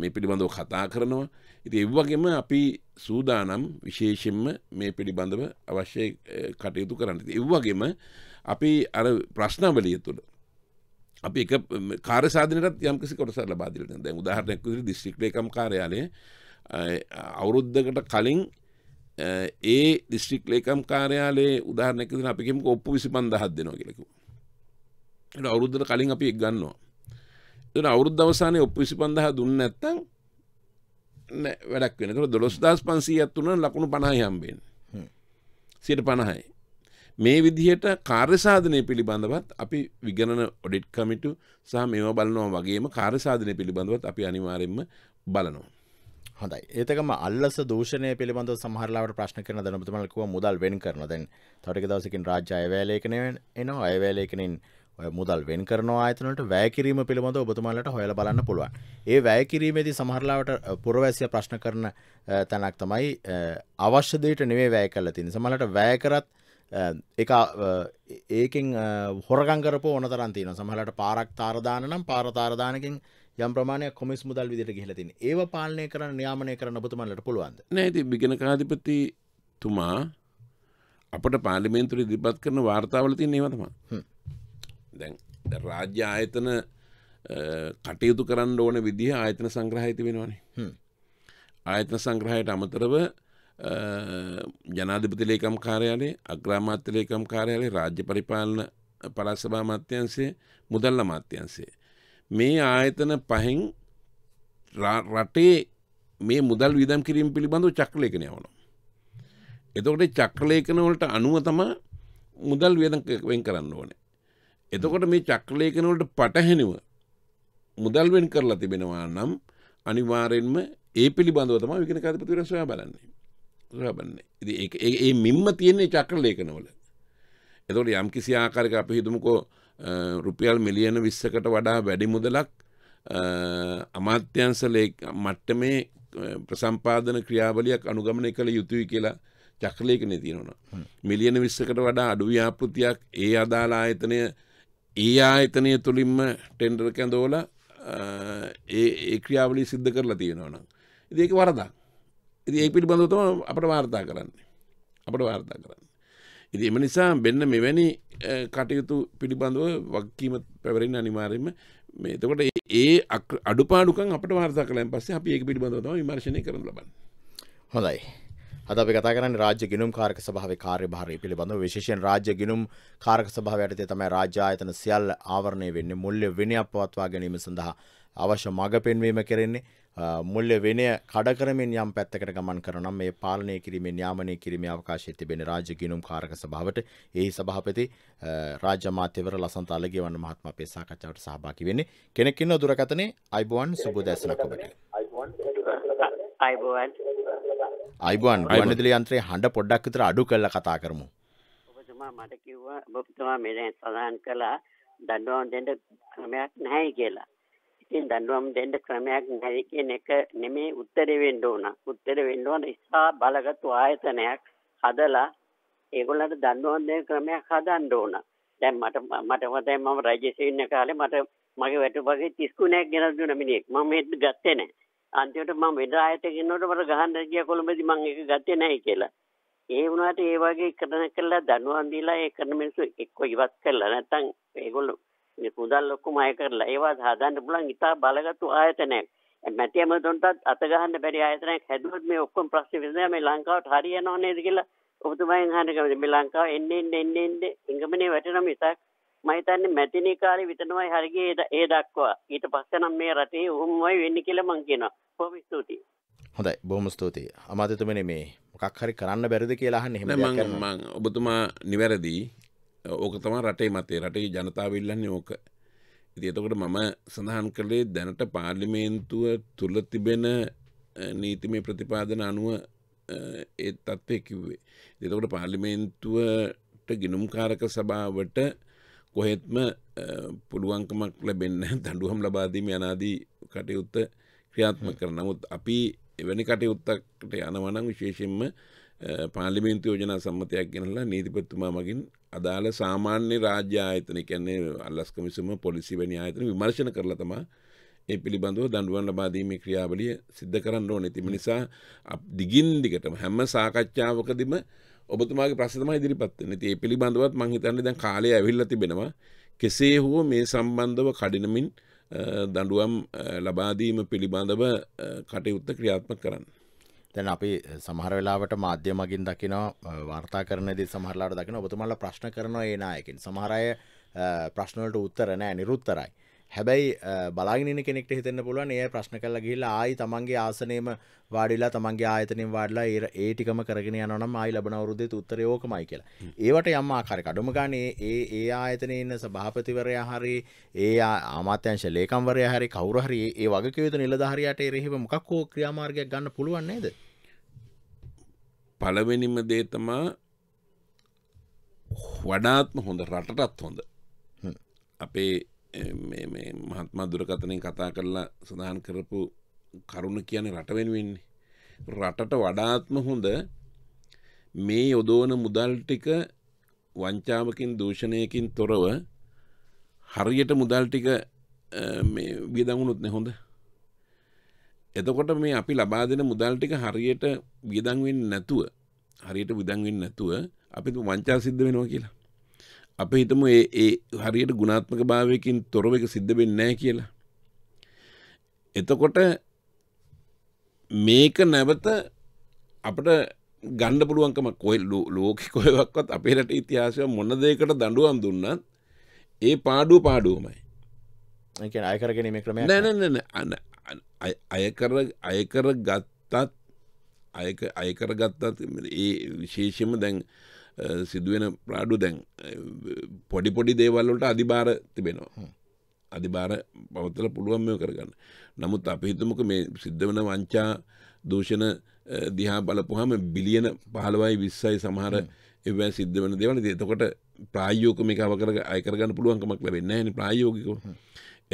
මේ පිළිබඳව කතා කරනවා. ඉති එව්වගේම අපි සූදානම් විශේෂෙන්ම මේ පිළිබඳව අවශ්‍ය කටයුතු කරන්න. එව්වගේම අපි අර ප්‍රශ්නාවලිය තුළ අප එක කාරසාධනටත් යම්කිසි කොටසර ලබාදිරට දැ උදාහරනැක් දිස්ශ්‍රික්ට එකම් කාරයාලය අවුරුද්ධකට කලින් ඒ දිස්ත්‍රික් ලේකම් කාරයාලේ උදාහරනැක අපිකම ඔප්පු විසි පන්දහත් දෙනවා කියෙකු අවුරුද්ධට කලින් අපි එක් ගන්නවා එ අවුරුද්ධ අවසානය ඔප්පු විසි පන්ඳහ දුන්න ඇත්තං වැඩක් වෙනට දොස් දස් පන්සී ඇත්තුන ලකුණු පණහයම්බෙන් සියට පණහයි මේ විදිහට කාර්යසාධනය පිළිබඳවත් අපි විගණන ඔඩිට් කමිටු සහ මෙම බලනවා වගේම කාර්යසාධනය පිළිබඳවත් අපි අනිවාරෙන්ම බලනවා. හොඳයි ඒතකම අල්ලස දූෂණය පිළිබඳ සහරලාට ප්‍රශ්න කරන දනපතුමලකුව මුදල් වෙන් කරන දැන් තටික දවසකින් රාජ්‍ය අයවැලේකනය එනවා අයවැලේකනින් මුදල් වෙන් කරන ආයතනට වැෑකිරීම පිළිබඳ ඔබතුමාලට හොයල බලන්න පුළුවන් ඒ වැෑකිරීමේදී සමහරලාවට පුරවැසිය ප්‍රශ්න කරන තැනක් තමයි අවශ්‍යදයට නෙවේ වැෑ කල තින් සමලට වැෑකරත් එක ඒකෙන් හොරගංකරප ඕන තරන්තින සමහලට පාරක් තාරධානම් පාරතාරධානකින් යම් ප්‍රමාණයක් කොමිස් මුදල් විදිට ගිලතින් ඒ පාලනය කරන න්‍යාමනය කරන බතුමන්ලට පුළුවන්ද නැති බිගෙන කාධිපති තුමා අපට පාලිමේන්තුරි දිපත් කරන වාර්තාවලති නේවතම දැන් රාජ්‍ය ආයතන කටයුතු කරන්න ඕන විදිහ ආයතන සංග්‍රහහිති වෙනවානේ ආයතන සංග්‍රහයට අමතරව ජනාධිපතිලේකම් කාරයාලේ අග්‍රාමාත්‍යලේකම් කාරයාලේ රාජ්‍ය පරිපාලන පරස්සභා මත්‍යන්සේ මුදල්ල මාත්‍යන්සේ. මේ ආයතන පහෙන් රටේ මේ මුදල් විදම් කිරීම පිළිබඳව චක්ලේකන යවනු. එතකොට චක්‍රලේකනවලට අනුව තම මුදල් වියදවෙන් කරන්න ඕන. එතකොට මේ චක්‍රලේකනවලට පටහැනිව මුදල්වෙන් කරලා තිබෙනවා නම් අනිවාරෙන්ම ඒ පිළිබඳව තම විකන කතපතිර සොයා බලන්නේ. ලබන්නේ ඒ මෙම්ම තියන්නේ චක්‍ර ලේකනවල එතකොට යම් කිසි ආකාරක අපි හිතමුකෝ රුපියල් මිලියන විස්සකට වඩා වැඩි මුදලක් අමාත්‍යංශ මට්ටමේ ප්‍රසම්පාදන ක්‍රියාවලියක් අනුගමනය කළ යුතුයි කියලා චක්‍රලේකනය තියෙනවා මිලියන විස්සකට වඩා අඩු ව්‍යාපෘතියක් ඒ අදාළ ආයතනය ඒ ආයතනය තුළින්ම ටෙන්ඩර් කැඳෝල ඒ ක්‍රියාවලි සිද්ධ කරලා තියෙනවනම් ඉදක වරදා ඒ පිළිබඳව තමයි අපට වාර්තා කරන්නේ. අපට වාර්තා කරන්නේ. ඉතින් එම නිසා මෙන්න මෙවැනි කටයුතු පිළිබඳව වගකීම පැවරෙන්න අනිවාර්යයෙන්ම මේ එතකොට ඒ අඩුපාඩුකම් අපට වාර්තා කළාන් පස්සේ අපි ඒක පිළිබඳව තමයි විමර්ශනය කරන්න ලබන්නේ. හොඳයි. අද අපි කතා කරන්නේ රාජ්‍ය ගිණුම් කාරක සභාවේ කාර්යභාරය පිළිබඳව විශේෂයෙන් රාජ්‍ය ගිණුම් කාරක සභාව යටතේ තමයි රාජ්‍ය ආයතන සියල්ල ආවරණය වෙන්නේ මුල්‍ය විනයක් පවත්වා ගැනීම සඳහා අවශ්‍ය මඟ පෙන්වීම කෙරෙන්නේ මුල්ල වෙනය කඩකරමින් යම් පැත්තකට ගමන් කරනම් මේ පාලනය කිරීමෙන් යාමනය කිරීම අවකාශය තිබෙන රාජගිනුම් කාරක සභාවට ඒ සභාපති රාජමාත්‍යවර ලසන්තාලගේ වන්න මහත්ම අපේ සාකච්ඡාවට සහභාකි වෙන්නේ කෙනෙක්කින්න දුරකතනේ අයිබුවන් සුබ දැසනක් ඔබට අයිබුවන් අයිබුවන් ගුවන්විදුලි යන්ත්‍රයේ හඬ පොඩ්ඩක් විතර අඩු කරලා කතා කරමු ඔබතුමා මට කිව්වා ඔබතුමා මෙතන සඳහන් කළා දඬුවම් දෙන්න ක්‍රමයක් නැහැ කියලා ශක්තියෙන් දඬුවම් දෙන්න ක්‍රමයක් නැහැ කියන එක නෙමේ උත්තරේ වෙන්න ඕන. උත්තරේ වෙන්න ඕන ඉස්සා බලගත් ආයතනයක් හදලා ඒගොල්ලන්ට දඬුවම් දෙන ක්‍රමයක් හදන්න ඕන. දැන් මට මට මතකයි මම රජයේ ඉන්න කාලේ මට මගේ වැටුපගේ 33ක් ගෙනත් දුන්න මිනිහෙක්. මම මේක ගත්තේ නැහැ. අන්තිමට මම වෙන ආයතනයකට මට ගහන්න ගියා කොළඹදී මම ඒක ගත්තේ නැහැ කියලා. ඒ වුණාට ඒ වගේ කරන කළා දනුවන් දීලා ඒ කරන මිනිස්සු එක්ක ඉවත් කළා නැත්නම් ඒගොල්ලෝ මුදල් ලොක්කුම අය කරලා ඒවා හදන්න පුළුවන් ඉතා බලගත්තු ආයතනයක් මැතියම දුන්ටත් අත ගහන්න බැරි ආයතනයක් හැදුවොත් මේ ඔක්කොම ප්‍රශ්න විසඳන මේ ලංකාවට හරියනව නේද කියලා ඔබතුමයන් අහන්න කැමති මේ ලංකාව එන්නේ එන්නේ එන්නේ එංගමනේ වැටෙන මිසක් මම හිතන්නේ මැතිනේ කාලේ විතරමයි හරිය ඒ දක්වා ඊට පස්සේ නම් මේ රටේ උහුම්මයි වෙන්නේ කියලා මං කියනවා බොහොම ස්තුතියි හොඳයි බොහොම ස්තුතියි අමාත්‍යතුමනි මේ මොකක් හරි කරන්න බැරිද කියලා අහන්න එහෙම දෙයක් කරනවා මම ඔබතුමා නිවැරදි ඕක තම රටේ මතේ රටේ ජනතාවවිල්ලන්නේ ඕක ඉති එතකොට මම සඳහන් කළේ දැනට පාර්ලිමේන්තුව තුළ තිබෙන නීතිමේ ප්‍රතිපාදන අනුව ඒ තත්ත්වය කිව්වේ. එතකොට පාර්ලිමේන්තුවට ගිනුම්කාරක සභාවට කොහෙත්ම පුළුවන්කමක් ලැබෙන්න දඩුවම් ලබාදීම යනාදී කටයුත්ත ක්‍රියාත්ම කර නමුත් අපි එවැනි කටයුත්තක්ට යනවනම් විශේෂෙන්ම පාලිමේන්තු යෝජනා සම්මතයක් ගෙනලා නීතිපත්තුමා මගින් අදාළ සාමාන්‍ය රාජ්‍ය ආයතන කැන්නේ අල්ලස් කමිසම පොලිසි වැනි ආයතන විමර්ශන කරලතම ඒ පිළිබඳව දඩුවන් ලබාදීම ක්‍රියාවලිය සිද්ධ කරන්න ඕන තිම නිසා දිගින් දිගටම හැම සාකච්ඡාවකදිම ඔබතුමාගේ ප්‍රශ්නම ඉදිරිපත්වන ඒ පිළිබඳවත් මංහිතන්න දැන් කාලය ඇවිල්ල තිබෙනවා කෙසේ හෝ මේ සම්බන්ධව කඩිනමින් දඩුවම් ලබාදීම පිළිබඳව කටයුත්ත ක්‍රියාත්ම කරන්න දැන් අපි සමහර වෙලාවට මාධ්‍ය මගින් දකිනවා වාර්තා කරනදී සමහරලාට දකිනවා ඔබතුමාලා ප්‍රශ්න කරනවා ඒ නායකයින්. සමහර අය ප්‍රශ්න වලට උත්තර නැහැ නිරුත්තරයි. හැබැයි බලාගෙන කෙනෙක්ට හිතන්න පුළුවන් ඒ ප්‍රශ්න කරලා ගිහිල්ලා ආයි තමන්ගේ ආසනයේම වාඩිලා තමන්ගේ ආයතනයෙන් වාඩිලා ඒ ඒ ටිකම කරගෙන යනවා නම් ආයි ලැබෙන අවුරුද්දේ උත්තරේ ඕකමයි කියලා. ඒවට යම් ආකාරයක අඩුම ගානේ ඒ ඒ ආයතනයේ ඉන්න සභාපතිවරයා හරි ඒ අමාත්‍යංශ ලේකම්වරයා හරි කවුරු හරි ඒ වගකීම් නිලධාරියාට එරෙහිව මොකක් හෝ ක්‍රියාමාර්ගයක් ගන්න පුළුවන් නේද? පළවෙනිම දේ තමා වඩාත්ම හොඳ රටටත් හොඳ අපේ මහත්මා දුරකතනය කතා කරලා සඳහන් කරපු කරුණ කියන රටවෙන් වෙන්නේ. රටට වඩාත්ම හොඳ මේ යොදෝන මුදල් ටික වංචාවකින් දූෂණයකින් තොරව හරියට මුදල් ටික වියදඟුණුත් නැහොඳ. එතකොට මේ අපි ලබා දෙන මුදල් ටික හරියට වියදංවෙන් නැතුව හරියට විදංවෙන් නැතුව අපි වංචා සිද්ධ වෙනවා කියලා. අප හිතමු ඒ ඒ හරියට ගුණාත්මක භාවයකින් තොරව එක සිද්ධ වෙන්නේ නැහැ කියලා. එතකොට මේක නැවත අපට ගණ්ඩ පුළුවන්කම කොයි ලෝක කොයවක්වත් අපේ රට ඉතිහාසය මොන දෙයකට දඬුවම් දුන්නත් ඒ පාඩුව පාඩුවමයි. ඒ කියන්නේ අය කරගැනීමේ ක්‍රමයක් නෑ නෑ නෑ අය කර අය කර ගත්තත් අය කර ගත්තත් ඒ විශේෂයෙන්ම දැන් සිදුවෙන ප්‍රාඩු දැන් පොඩිපොඩි දේවල්ලට අධිබාර තිබෙනවා. අධිබාර පවත්තල පුළුවන් මෙය කරගන්න. නමුත් අප හිතමක මේ සිද්ධ වන වංචා දූෂණ දිහා බලපුහම බිලියන පහලවයි විස්සයි සමහර එවැ සිද්ධ වන දෙවන එතකොට ප්‍රායෝක මේ අවකර අයකරගන්න පුළුවන්කමක් ලැබෙන්න ඇන ප්‍රායෝගිකෝ.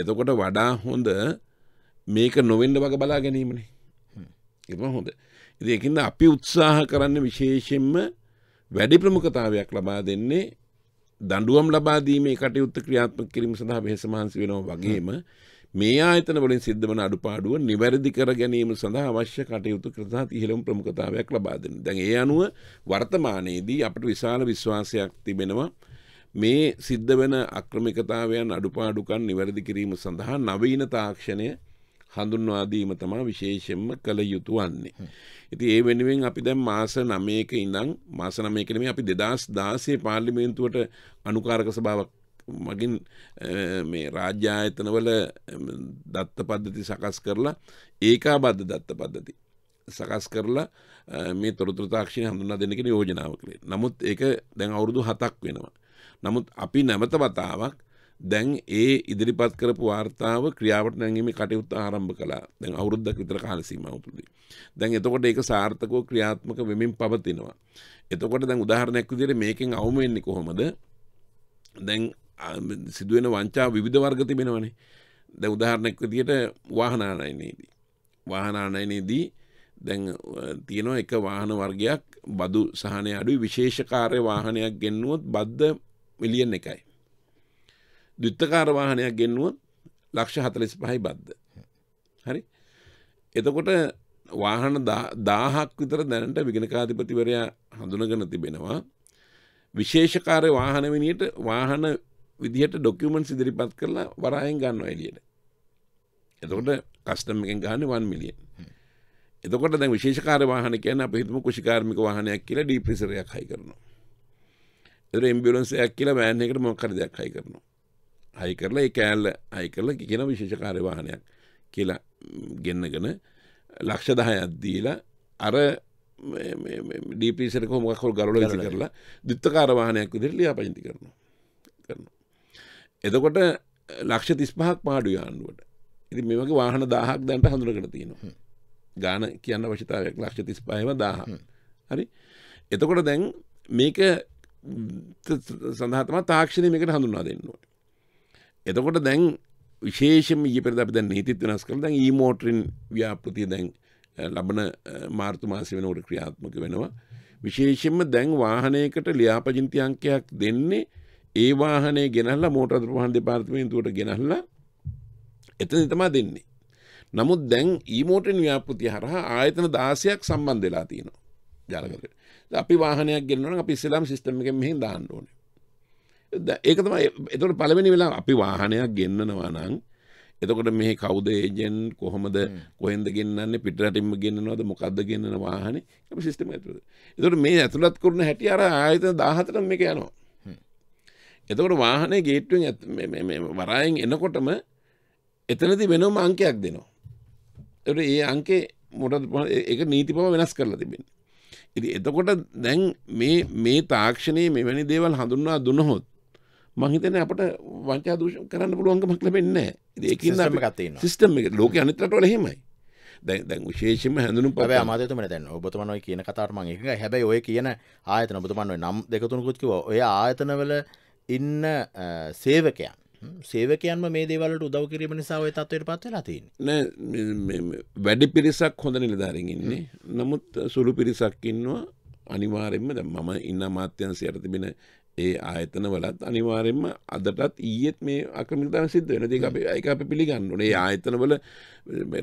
එතකොට වඩා හොඳ මේක නොවෙන්ඩ වග බලා ගැනීමනේ. එම හොඳ. ඉති එකන්න අපි උත්සාහ කරන්න විශේෂෙන්ම වැඩි ප්‍රමුඛතාවයක් ලබා දෙන්නේ දඬුවම් ලබා දීමේ කටයුත්ත ක්‍රියාත්මක කිරීම සඳහා වෙහෙස මහන්සි වෙනවා වගේම මේ ආයතන වලින් සිද්ධ වන අඩුපාඩුව නිවැරදි කර ගැනීම සඳහා අවශ්‍ය කටයුතු කරනත් ඉහළම ප්‍රමුඛතාවයක් ලබා දෙන්න. දැන් ඒ අනුව වර්තමානයේදී අපට විශාල විශ්වාසයක් තිබෙනවා මේ සිද්ධ වෙන අක්‍රමිකතාවයන් අඩුපාඩුකම් නිවැරදි කිරීම සඳහා නවීන තාක්ෂණය හඳුන්වාදීම තමා විශේෂෙන්ම කළ යුතු වන්නේ. ඉති ඒ වෙනුවෙන් අපි දැම් මාස නමයක ඉඳං මාස නමයකනම අපි දෙදස් දාසේ පාර්ලිමේන්තුවට අනුකාරක සභාවක් මගින් මේ රාජ්‍යායතනවල දත්ත පද්ධති සකස් කරලා ඒකා බද්ධ දත්ත පද්ධති. සකස් කරලා මේ තොරතුර තාක්ෂණය හඳුනා දෙනකෙන යෝජනාව කළේ. නමුත් ඒක දැන් අවුරුදු හතක් වෙනවා. නමුත් අපි නැවත වතාවක් දැන් ඒ ඉදිරිපත් කරපු වාර්තාව ක්‍රියාවට නැගීම කටයුත්ත ආරම්භ කළා දැන් අවුරුද්දක් විතර කාල සීමාව තුළදී. දැන් එතකොට ඒක සාර්ථකව ක්‍රියාත්මක වෙමින් පවතිනවා. එතකොට දැන් උදාහරණයක් විදිහට මේකෙන් අවම වෙන්නේ කොහොමද? දැන් සිදුවෙන වංචා විවිධ වර්ග තිබෙනවනේ. දැන් උදාහරණයක් විදිහට වාහනානයනේදී. වාහනානයනේදී දැන් තියෙනවා එක වාහන වර්ගයක් බදු සහනය අඩුයි විශේෂ කාර්ය වාහනයක් ගෙන්නුවොත් බද්ද මිලියන් එකයි. ද්විත්තකාරවාහනයක් ගෙන්නුවන් ලක්ෂ හතලෙස් පහයි බද්ධ. හරි එතකොට වාහන දාහක් විතර දැනට විගෙනකාධිපතිවරයා හඳුනගන තිබෙනවා. විශේෂකාරය වාහන වනියට වාහන විදිහට ඩොක්කමන්ස් ඉදිරිපත් කරලා වරායෙන් ගන්න එලියට. එතකොට කස්ටම් එකෙන් ගහන්න වන් මිලියන්. එතකොට දැන් විශේෂකාර වාහන කියන අප හිතම කුෂිකාර්මික වාහනයක් කියලා ඩීප්‍රිසරයක් හයි කරනවා. එතකොට ඇම්බියුලන්ස් එකක් කියලා වෑන් එකට මොකක් හරි දෙයක් හයි කරනවා. හයිකරලා කෑල්ල අයිකරල කියන විශේෂකාරවාහනයක් කියලා ගෙන්න්නගෙන ලක්ෂ දහයක්දීලා අර ඩීපිසරක මොකල් ගරුල ඇසි කරලා දුත්තකාරවාහනයක් විදිරලිය පයිති කරන කරන. එතකොට ලක්ෂ තිස්පහක් පාඩු යාන්ුවට ඉති මේමගේ වාහන දාහක් දැන්ට හඳුරකට තියෙනවා ගාන කියන්න වශතාවයක් ලක්ෂ තිස් පයව දාහ හරි එතකොට දැන් මේක සඳහතම තාක්ෂණය මේකට හඳුනා දෙන්නවා එතකොට දැන් විශේෂම ඊ පෙරද අපි දැන් නීතිත් වෙනස් කරලා දැන් ඊමෝටරින් ව්‍යාපෘතිය දැන් ලබන මාර්තු මාසය වෙනකොට ක්‍රියාත්මක වෙනවා විශේෂයෙන්ම දැන් වාහනයකට ලියාපදිංචි අංකයක් දෙන්නේ ඒ වාහනය ගෙනහලා මෝටර ප්‍රවාහන දෙපාර්තමේන්තුවට ගෙනහලා එතන තමයි දෙන්නේ. නමුත් දැන් ඊමෝටර් ව්‍යාපෘතිය හරහා ආයතන 16ක් සම්බන්ධ වෙලා තියෙනවා. ජාලකරට. අපි වාහනයක් ගෙනනවා නම් අපි ඉස්සෙල්ලාම සිස්ටම් එකෙන් මෙහෙන් දාන්න ඕනේ. ඒක තමයි එතකොට පළවෙනි වෙලා අපි වාහනයක් ගෙන්නනවා නම් එතකොට මෙහි කවුද ඒජන් කොහොමද කොහෙන්ද ගෙන්න්නේ පිටරටින්ම ගෙන්න්නනවද මොකක්ද ගෙන්න්නන වාහන ම සිිස්ටම ඇතුද එතට මේ ඇතුළත් කරන හැටි අර ආයත දාහතරම් එක යනවා එතකොට වාහනේ ගේට්ටුවෙන් ඇ වරායෙන් එනකොටම එතනති වෙනම අංකයක් දෙනවා එට ඒ අංකේ මොට එක නීති පව වෙනස් කරලා තිබෙන ඉති එතකොට දැන් මේ තාක්ෂණයේ මෙවැනි දේවල් හඳුන්වා දුන්නහොත් මහිතන අපට වංචා දෂ කරන්න පුළුවන්ගමක් ලැබෙන්නේ ඒකින්න සිිස්ටම් එක ලෝක අනිතරටවල හෙමයි දැ විශේෂම හැඳුනු පව අමාතම දැන් ඔබතුමනයි කියන කතාර්ම එක හැබැයි ඔය කියන ආයතන බතුමන්ව නම් දෙකතුනකුත්කිව ඔය ආයතනවල ඉන්න සේවකයන් සේවකයන්ම මේ දේවලට උදව කිරීම නිසා ඔය තත්වයට පත් වෙලා තියෙන්නේ වැඩි පිරිසක් හොඳ නිලධාරින් ඉන්නේ නමුත් සුළු පිරිසක් ඉන්නවා අනිවාර්යෙන්ම දැන් මම ඉන්න අමාත්‍යංශයට තිබෙන ඒ ආයතනවලත් අනිවාරෙන්ම අදටත් ඊයත් මේ අක්‍රමිතාන සිද්ධ වෙන දෙක අපේ අයික අප පිළිගන්නුනේ ආයතනවල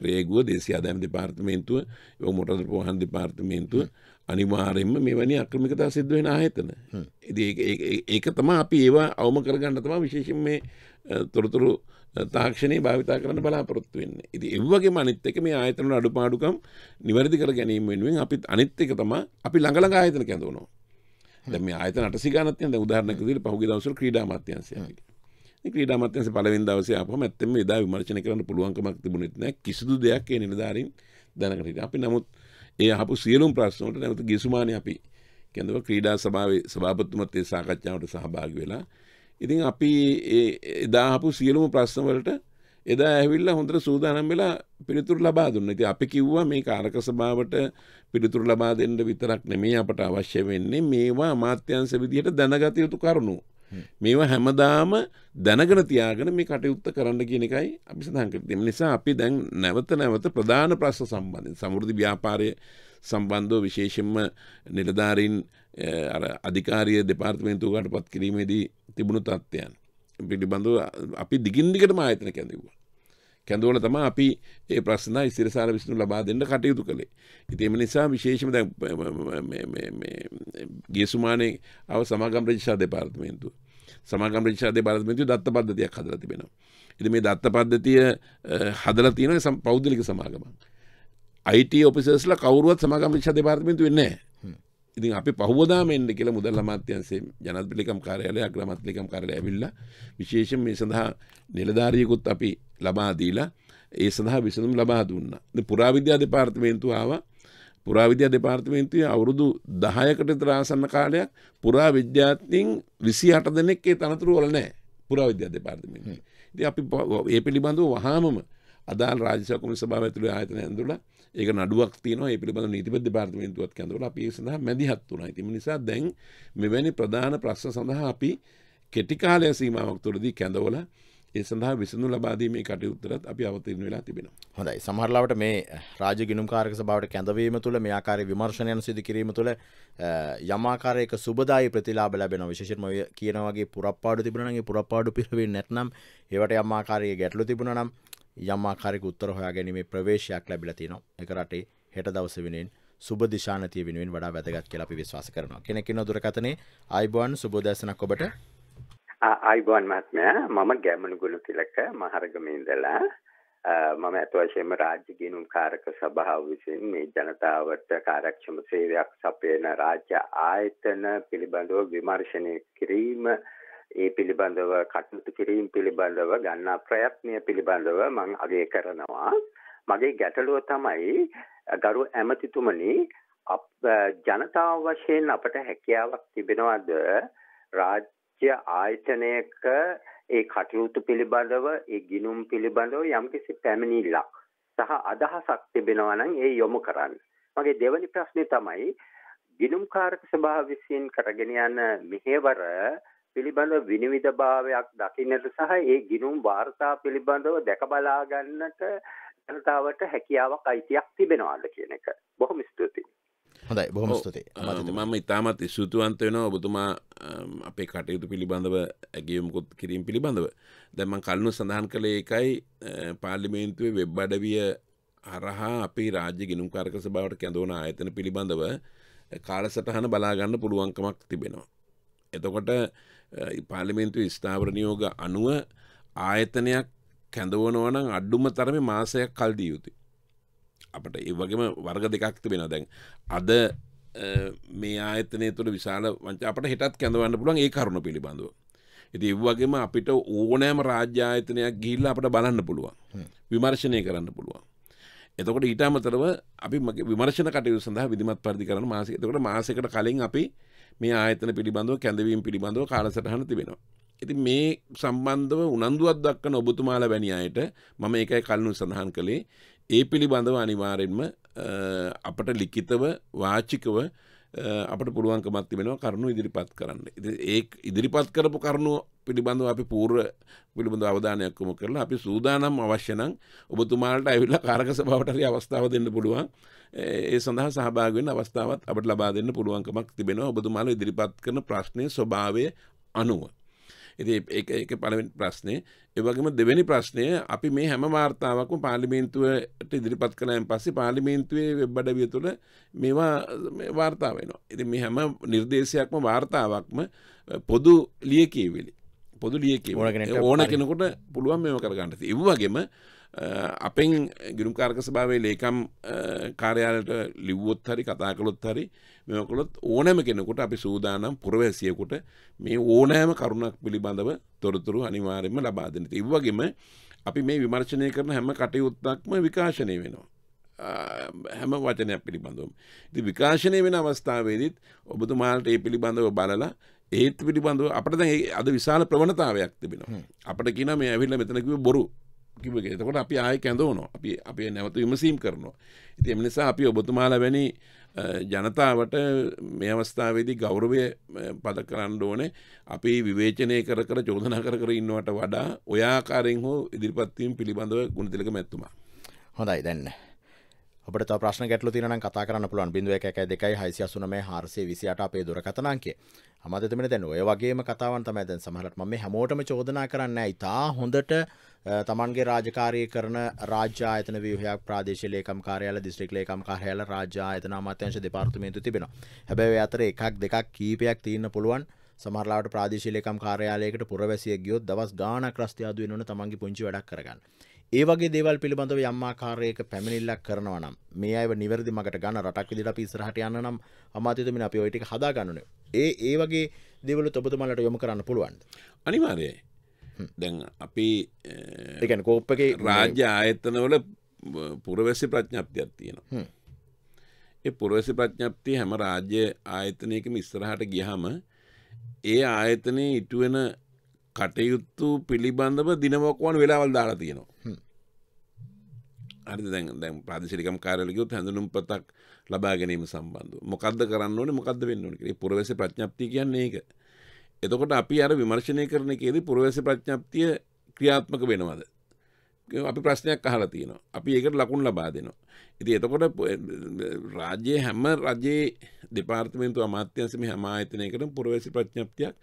රේගුව දේශය අදෑම් දෙපාර්තමේන්තුව ය මොටද පොහන් දෙපාර්තමේන්තුව අනිවාරෙන්ම මෙවැනි අක්‍රමිකතා සිද්ධ වෙන ආයතන ඒක තමා අපි ඒවා අවම කරගන්න තමා විශේෂෙන් මේ තොරතුරු තාක්ෂණය භාවිතා කරන බලාපොරොත්තු වෙන්න ඉති එවගේ මනිත් එක මේ ආයතනට අඩුපාඩුකම් නිවැරදි කර ගැනීම වෙනුවෙන් අපිත් අනිත් එක තමා අපි ළඟලඟ ආයතන කැඳවනවා මේ අත නට සිගනතය උදාරනකදිට පහුගේ දවසු ක්‍රඩා මත්‍යන්සයගේ ක්‍රඩා මත්‍යන්ස පලවින් දවසේ අප ඇත්තම දා විමර්ශන කරන්න පුළුවන්කමක් තිබුණෙත්න කිසිදු දෙයක් නිලධාරින් දැනකට අපි නමුත් ඒ අපපු සියලුම් ප්‍රශ්නට නැවත ගිසුමාන අපි කැඳව ක්‍රීඩා සභාවේ සභාපත්තුමත්තේ සාකච්ඡාවට සහභාගි වෙලා ඉතින් අපි එදාහපු සියලුම ප්‍රශ්නවලට එදා ඇවිල්ල හොඳට සූදානම් වෙලා පිළිතුරු ලබා දුන්න ඇති අපි කිව්වා මේ කාරක සභාවට පිළිතුරු ලබා දෙන්න විතරක් නෙමේ අපට අවශ්‍ය වෙන්නේ මේවා අමාත්‍යංශ විදිහට දැනගත යුතු කරුණු. මේවා හැමදාම දැනගෙන තියාගෙන මේ කටයුත්ත කරන්න කියන එකයි අපි සඳහන් කර තියෙන නිසා අපි දැන් නැවත නැවත ප්‍රධාන ප්‍රශ්න සම්බන්ධයෙන් සමෘද්ධි ව්‍යාපාරය සම්බන්ධව විශේෂයෙන්ම නිලධාරීන් අර අධිකාරිය දෙපාර්තමේන්තුවකට පත් කිරීමේදී තිබුණු තත්ත්වයන් පිළිබඳව අපි දිගින් දිගටම ආයතන කැඳෙව්වා. කැඳවල තමයි අපි ඒ ප්‍රශ්න ඉතිරසාර විසඳුම් ලබා දෙන්න කටයුතු කළේ. ඉතින් ඒ නිසා විශේෂම දැන් මේ මේ මේ ගියසුමානේ ආව සමාගම් ප්‍රතිශා දෙපාර්තමේන්තුව. සමාගම් ප්‍රතිශා දෙපාර්තමේන්තුව දත්ත පද්ධතියක් හදලා තිබෙනවා. ඉතින් මේ දත්ත පද්ධතිය හදලා තියෙන පෞද්ගලික සමාගමක්. IT ඔෆිසර්ස්ලා කවුරුවත් සමාගම් ප්‍රතිශා දෙපාර්තමේන්තුවේ නැහැ. ඉති අපි පහුවදාම එන්න කියල මුදල් අමාත්‍යන්සේ ජනත්පිලිකම් කාරයාල අග්‍රමත්ලිකම් කරල ඇවිල්ල විශේෂෙන් මේ සඳහා නිලධාරියකුත් අපි ලබාදීලා ඒ සඳහා විසඳම් ලබා දුන්න පුරාවිද්‍යා දෙපාර්තමේන්තුවාව පුරාවිද්‍යා දෙපාර්තමේන්තුවය අවුරුදු දහයකට තරාසන්න කාලයක් පුරා විද්‍යාත්තිං විසි අට දෙනෙක්කේ තනතුරු වල නෑ පුරාවිද්‍යා දෙපාර්තමේන්තුවේ ඉති අපි ඒ පිළිබඳව වහාමම අදාල් රාජසකුණ සභාව ඇතුළ ආයතන ඇඳුලා ඒක නඩුවක් තියනවා ඒ පිළිබඳ නීතිපති දෙපාර්තමේන්තුවත් කැඳවලා අපි ඒ සඳහා මැදිහත් වුණා. ඉතින් නිසා දැන් මෙවැනි ප්‍රධාන ප්‍රශ්න සඳහා අපි කෙටි කාලය සීමාවක් තුළදී කැඳවලා ඒ සඳහා විසඳු ලබාදීමේ කටයුත්තරත් අපි අවතීර්ණ වෙලා තිබෙනවා. හොඳයි. සමහරවිට මේ රාජ්‍ය ගිණුම්කාරක සභාවට කැඳවීම තුළ මේ ආකාරයේ විමර්ශනයන් සිදු කිරීම තුළ යම් ආකාරයක සුබදායි ප්‍රතිලාභ ලැබෙනවා. විශේෂයෙන්ම ඔය කියන වගේ පුරප්පාඩු තිබුණා නම් ඒ පුරප්පාඩු පිරවෙන්නේ නැත්නම් ඒවට යම් ආකාරයේ ගැටලු තිබුණා නම් යම්මාකාරක උත්තර හොයා ගැනීමේ ප්‍රවේශයක් ලැබිලා තියෙනවා. ඒක රටේ හෙට දවසේ වෙනුවෙන් සුබ දිශානතිය වෙනුවෙන් වඩා වැදගත් කියලා අපි විශ්වාස කරනවා. කෙනෙක් ඉන්න දුරකථනේ ආයිබෝන් සුබෝදෑසනක් ඔබට. ආයිබෝන් මහත්මයා මම ගැමණුගුණ තිලක මහරගමේ ඉඳලා මම ඇත වශයෙන්ම රාජ්‍ය ගිනුම් කාරක සභාව විසින් මේ ජනතාවට කාර්යක්ෂම සේවයක් සපයන රාජ්‍ය ආයතන පිළිබඳව විමර්ශනය කිරීම ඒ පිළිබඳව කටයුතු කිරීම පිළිබඳව ගන්නා ප්‍රයත්නය පිළිබඳව මං අගය කරනවා. මගේ ගැටලුව තමයි ගරු ඇමතිතුමනි අප ජනතාව වශයෙන් අපට හැකියාවක් තිබෙනවද රාජ්‍ය ආයතනයක ඒ කටයුතු පිළිබඳව ඒ ගිනුම් පිළිබඳව යම්කිසි පැමිණිල්ලක් සහ අදහසක් තිබෙනවා නම් ඒ යොමු කරන්න. මගේ දෙවැනි ප්‍රශ්නේ තමයි ගිනුම්කාරක සභාව විසින් කරගෙන යන මෙහෙවර පිළිබඳ විනිවිදභාවයක් දකින්නට සහ ඒ ගිනුම් වාර්තා පිළිබඳව දැක බලා ගන්නට ජනතාවට හැකියාවක් අයිතියක් තිබෙනවාද කියන එක. බොහොම ස්තුතියි. හොඳයි බොහොම ස්තුතියි. මම ඉතාමත් ස්තුතිවන්ත වෙනවා ඔබතුමා අපේ කටයුතු පිළිබඳව ඇගියමුකුත් කිරීම පිළිබඳව. දැන් මම කලින් සඳහන් කළේ එකයි පාර්ලිමේන්තුවේ වෙබ් අඩවිය හරහා අපේ රාජ්‍ය ගිනුම්කාරක සභාවට කැඳවන ආයතන පිළිබඳව කාලසටහන බලාගන්න පුළුවන්කමක් තිබෙනවා. එතකොට පාලිමෙන්තු ස්ථාවර නියෝග අනුව ආයතනයක් කැඳවනවනම් අඩ්ඩුම තරම මාසයක් කල්දී යුතු. අපට ඒ වගේම වර්ග දෙකක් තිබෙන දැන් අද මේ ආයතනය තුළ විශාල වංච අපට හිටත් කැඳවන්න පුළුවන් ඒ කරුණු පිළිබඳව. ඉති වගේම අපිට ඕනෑම රාජ්‍යායතනයක් ගිල්ල අපට බලන්න පුළුවන් විමර්ශනය කරන්න පුළුවන්. එතකොට ඊටාමතරව අපි විමර්ශන කටයු සඳහා විදිමත් පරිදි කරන මාසක එතකට මාසකට කලින් අපි මේ ආයතන පිළිබඳව කැඳවීම් පිළිබඳව කාලසටහන තිබෙනවා. ඉති මේ සම්බන්ධව උනන්දුවත් දක්කන ඔබතුමාල වැනි අයට මම ඒකයි කල්නු සඳහන් කළේ ඒ පිළිබඳව අනිවාරෙන්ම අපට ලිකිතව වාචිකව අපට පුළුවන්කමත් තිබෙනවා කරුණු ඉදිරිපත් කරන්න. ඒ ඉදිරිපත් කරපු කරුණු පිළිබඳව අපි පූර්ව පිළිබඳ අවධානයක්කොම කරලා අපි සූදානම් අවශ්‍යනං ඔබතුමාට ඇවිල්ල කාරක සභාවටරි අවස්ථාව දෙන්න පුළුවන් ඒ සඳහා සහභාගවෙන් අවස්ථාවත් අපට ලබා දෙන්න පුළුවන්කමක් තිබෙනවා ඔබතුමාල ඉදිරිපත් කරන ප්‍රශ්නය ස්වභාවය අනුව. ඉති ඒ පළවෙන් ප්‍රශ්නය ඒවගේම දෙවැනි ප්‍රශ්නය අපි මේ හැම වාර්තාවක්ම පාලිමේන්තුවට ඉදිරිපත් කළයන් පස්සේ පාලිමේන්තුවේ වෙබ්බඩවිය තුළ මේවා වාර්තාාවෙනවා. ඉති මේ හැම නිර්දේශයක්ම වාර්තාවක්ම පොදු ලියකීවිලි. පොදු ලියකී ඕන කෙනකොට පුළුවන් මෙම කරගන්නති. ඉව්වගේම අපෙන් ගිරුම්කාරක සභාවේ ලේකම් කාරයාලට ලිව්වොත් හරි කතා කළොත් හරි මෙකොළොත් ඕනෑම කෙනෙකුට අපි සූදානම් පුරවැසියකුට මේ ඕනෑම කරුණක් පිළිබඳව තොරතුරු අනිවාරෙන්ම ලබාදනට ඉව්වගේම අපි මේ විමර්ශනය කරන හැම කටයුත්තක්ම විකාශනය වෙනවා. හැම වචනයක් පිළිබඳවම්. ති විකාශනය වෙන අවස්ථාවේදත් ඔබතුමාට ඒ පිළිබඳව බලලා ඒත් පිළිබඳව අපට දැ අද විශාල ප්‍රවණතාවයක් තිබෙනවා. අපට කියන මේ ඇවිල්ල මෙතනකිව බොරු කිවගේ තකොට අපි ආය කැඳවනවා අපි අපේ නැවත විමසීම් කරනවා ඉති එම නිසා අපි ඔබතුමාල වැනි ජනතාවට මේ අවස්ථාවේදී ගෞරවය පද කරන්න ඕනේ අපි විවේචනය කර කර චෝදනා කර කර ඉන්නවට වඩා ඔයාකාරෙන් හෝ ඉදිරිපත්වීම් පිළිබඳව ගුණතිලක මැත්තුමා හොඳයි දැන්න ඔබට ප්‍රශ්න ගැටලු තිරන කතා කරන්න පුළුවන් බිඳුව එක දෙකයි හයිසි අසුනම හරසේ විසිට අපේ දුරකතනන්ගේ අමතතමෙන දැන් ඔය වගේම කතාවන් තමයි දැන් සමහලට මම හැමෝටම චෝදනා කරන්න ඉතා හොඳට තමන්ගේ රාජකාරය කරන රාජායතන වියහයක් ප්‍රදේශලේකම් කාරයාල දිස්ත්‍රික් ලේකම් කාරයාල රාජායතන අමාත්‍යංශ දෙපාර්තමේන්තු තිබෙන හැබැයි අතර එකක් දෙකක් කීපයක් තියන්න පුළුවන් සමරලාට ප්‍රදේශලේකම් කාරයාලයකට පුරවැසිය ගියොත් දවස් ගාන ක්‍රස්තියාදුවෙන්වන තමන්ගේ පුංචි වැඩක් කරගන්න ඒ වගේ දේවල් පිළිබඳව යම්මාකාරයක පැමිණිල්ලක් කරනවා නම් මේ අයව නිවැරදි මකට ගන්න රටක් විදිහට අපි ඉස්සරහට යන්න නම් අමාත්‍යතුමනි අපි ওই ටික හදා ගන්න ඕනේ. ඒ ඒ වගේ දේවල් ඔබතුමාලට යොමු කරන්න පුළුවන්. අනිවාර්යයි. දැන් අපි ඒ කියන්නේ කෝප් එකේ රාජ්‍ය ආයතනවල පුරවැසි ප්‍රඥප්තියක් තියෙනවා. ඒ පුරවැසි ප්‍රඥප්තිය හැම රාජ්‍ය ආයතනයකම ඉස්සරහට ගියහම ඒ ආයතනයේ ඉටුවෙන කටයුත්තු පිළිබඳව දිනමක්වන් වෙලාවල් දාලා තියෙනවා අරි දැන් දැන් ප්‍රාදශිකම් කාරලකුත් හැඳුනුම් පතක් ලබා ගැනීම සම්බන්ධ මොකද කරන්න ඕන මොකද වෙන්න ඕනකේ පුරවැස ප්‍රඥප්ති කියන්නේ ඒක එතකොට අපි අර විමර්ශනය කරන කේද පුරවැස ප්‍රඥප්තිය ක්‍රියාත්මක වෙනවද අපි ප්‍රශ්නයක් අහලා තියෙනවා. අපි ඒකට ලකුණු ලබා දෙනවා. ඉතින් එතකොට රාජ්‍යයේ හැම රජයේ දෙපාර්තමේන්තු අමාත්‍යාංශ මේ හැම ආයතනයකටම පුරවැසි ප්‍රඥප්තියක්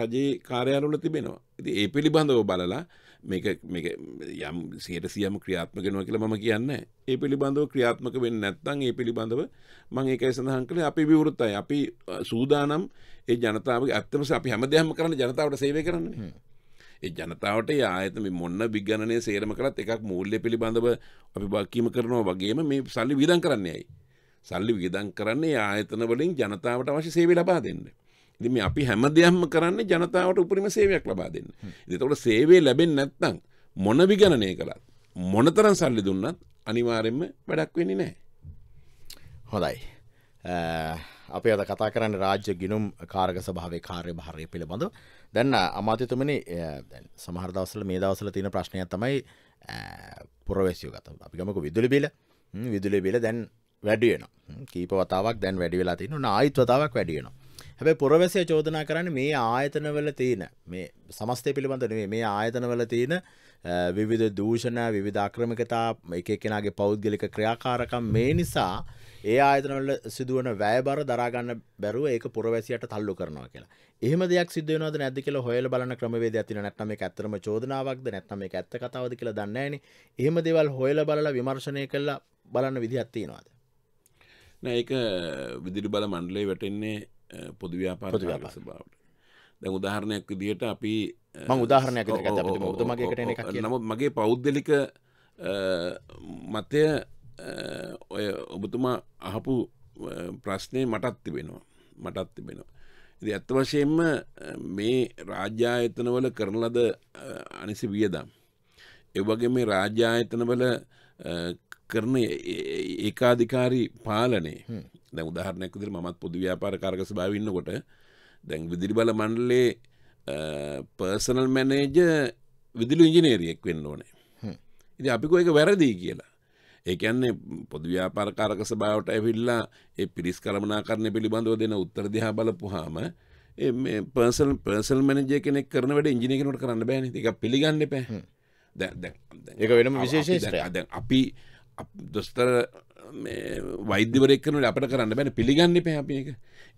රජයේ කාර්යාලවල තිබෙනවා. ඉතින් ඒ පිළිබඳව බලලා මේක මේක යම් 100%ම ක්‍රියාත්මක වෙනවා කියලා මම කියන්නේ ඒ පිළිබඳව ක්‍රියාත්මක වෙන්නේ නැත්නම් ඒ පිළිබඳව මම ඒකයි සඳහන් කළේ අපි විවෘතයි. අපි සූදානම් ඒ ජනතාවගේ අත්තමස අපි හැමදේම කරන්න ජනතාවට සේවය කරන්නේ. ඒ ජනතාවට ආයත මේ මොන්න බිගණනය සේරම කරත් එකක් මූල්්‍ය පිළිබඳව අපි බක්කීම කරනවා වගේම මේ සල්ලි විදන් කරන්නේයි. සල්ලි විදන් කරන්නේ ආයතන වලින් ජනතාවට අවශ්‍ය සේවි ලබා දෙන්න. ඉතින් මේ අපි හැම දෙයක්ම කරන්නේ ජනතාවට උපරිම සේවයක් ලබා දෙන්න. ඒතකොට සේවය ලැබෙන්නේ නැත්නම් මොන විගණනය කළත් මොනතරම් සල්ලි දුන්නත් අනිවාර්යෙන්ම වැඩක් වෙන්නේ නැහැ. හොඳයි. අපි අද කතා කරන්න රාජ්‍ය ගිනුම් කාර්ග සභාවේ කාර්ය භාරය පිළිබඳව දැන්න අමාතතුමනි සමහරදවසල මේ දවසල තියෙන ප්‍රශ්නය තමයි පුරවේසිය ගත අපිකමක විදුලි බිල විදුලි බිල දැන් වැඩියන කීපවතාවක් දැන් වැඩි වෙලා තින ආයිත්වතාවක් වැඩියන හැබ පුරවසය චෝදනා කරන්න මේ ආයතනවල තියෙන මේ සමස්තය පිළිබඳනේ මේ ආයතනවල තියෙන විවිධ දූෂණ විවිධාක්‍රමිකතා එක කෙනගේ පෞද්ගලික ක්‍රියාකාරකම් මේ නිසා ඒ ආයතනවල සිදුවන වැෑබර දරාගන්න බැරුව ඒක පුරවැසියට තල්ලු කරනවා කියලා එහම දෙයක් සිදුවනද නැද කියල හොල බලන ක්‍රමවේද ඇතින නැත්නම ඇත්තරම චෝදනාවක්ද නැත්නම එක ඇත්ත කතාවද කියලා දන්නෑන එහෙම දෙවල් හොයල බලල විමර්ශණය කල්ලා බලන්න විදිහත්තියෙනවාද. ඒක විදිරි බල මණ්ඩලේ වැටෙන්නේ පොදව්‍යාපාර සභාවට දැ උදාහරණයක් දිට අපි මං උදාහරණයක් නමුත් මගේ පෞද්ගලික මතය ඔය ඔබතුමා අහපු ප්‍රශ්නය මටත් තිබෙනවා මටත් තිබෙනවා. ඉති ඇත්ත වශයෙන්ම මේ රාජ්‍යායතනවල කරනලද අනිසි වියදම්. එවගේ මේ රාජ්‍යායතනවල කරන ඒකාධිකාරී පාලනේ දැ උදාහරනැකදිර මත් පොදු ව්‍යාපාර කාරකස භාවින්නකොට දැන් විදිරිබල මණ්ඩලේ පර්සනල් මැනේජ විදිලු ඉංජිනේරියෙක් වෙන්න ඕනේ. ඉති අපිකො එක වැරදිී කියලා ඒකන්නේ පොදව්‍යාපාරකාරක සභාවට ඇවිල්ලා ඒ පිරිස් කරමනා කරණය පිළිබඳව දෙන උත්තර දිහා බලපුහාම ඒ පර්සල් පර්සල් මනජය කෙනෙක් කරන වැඩ ඉජිනිකනට කරන්න බෑන එක පිළිගන්න පැහ ඒ වෙනම විශේෂ අපි දොස්තර වෛද්‍යවරෙක්කනට අපට කරන්න බැන පිළිගන්න පැ අප එක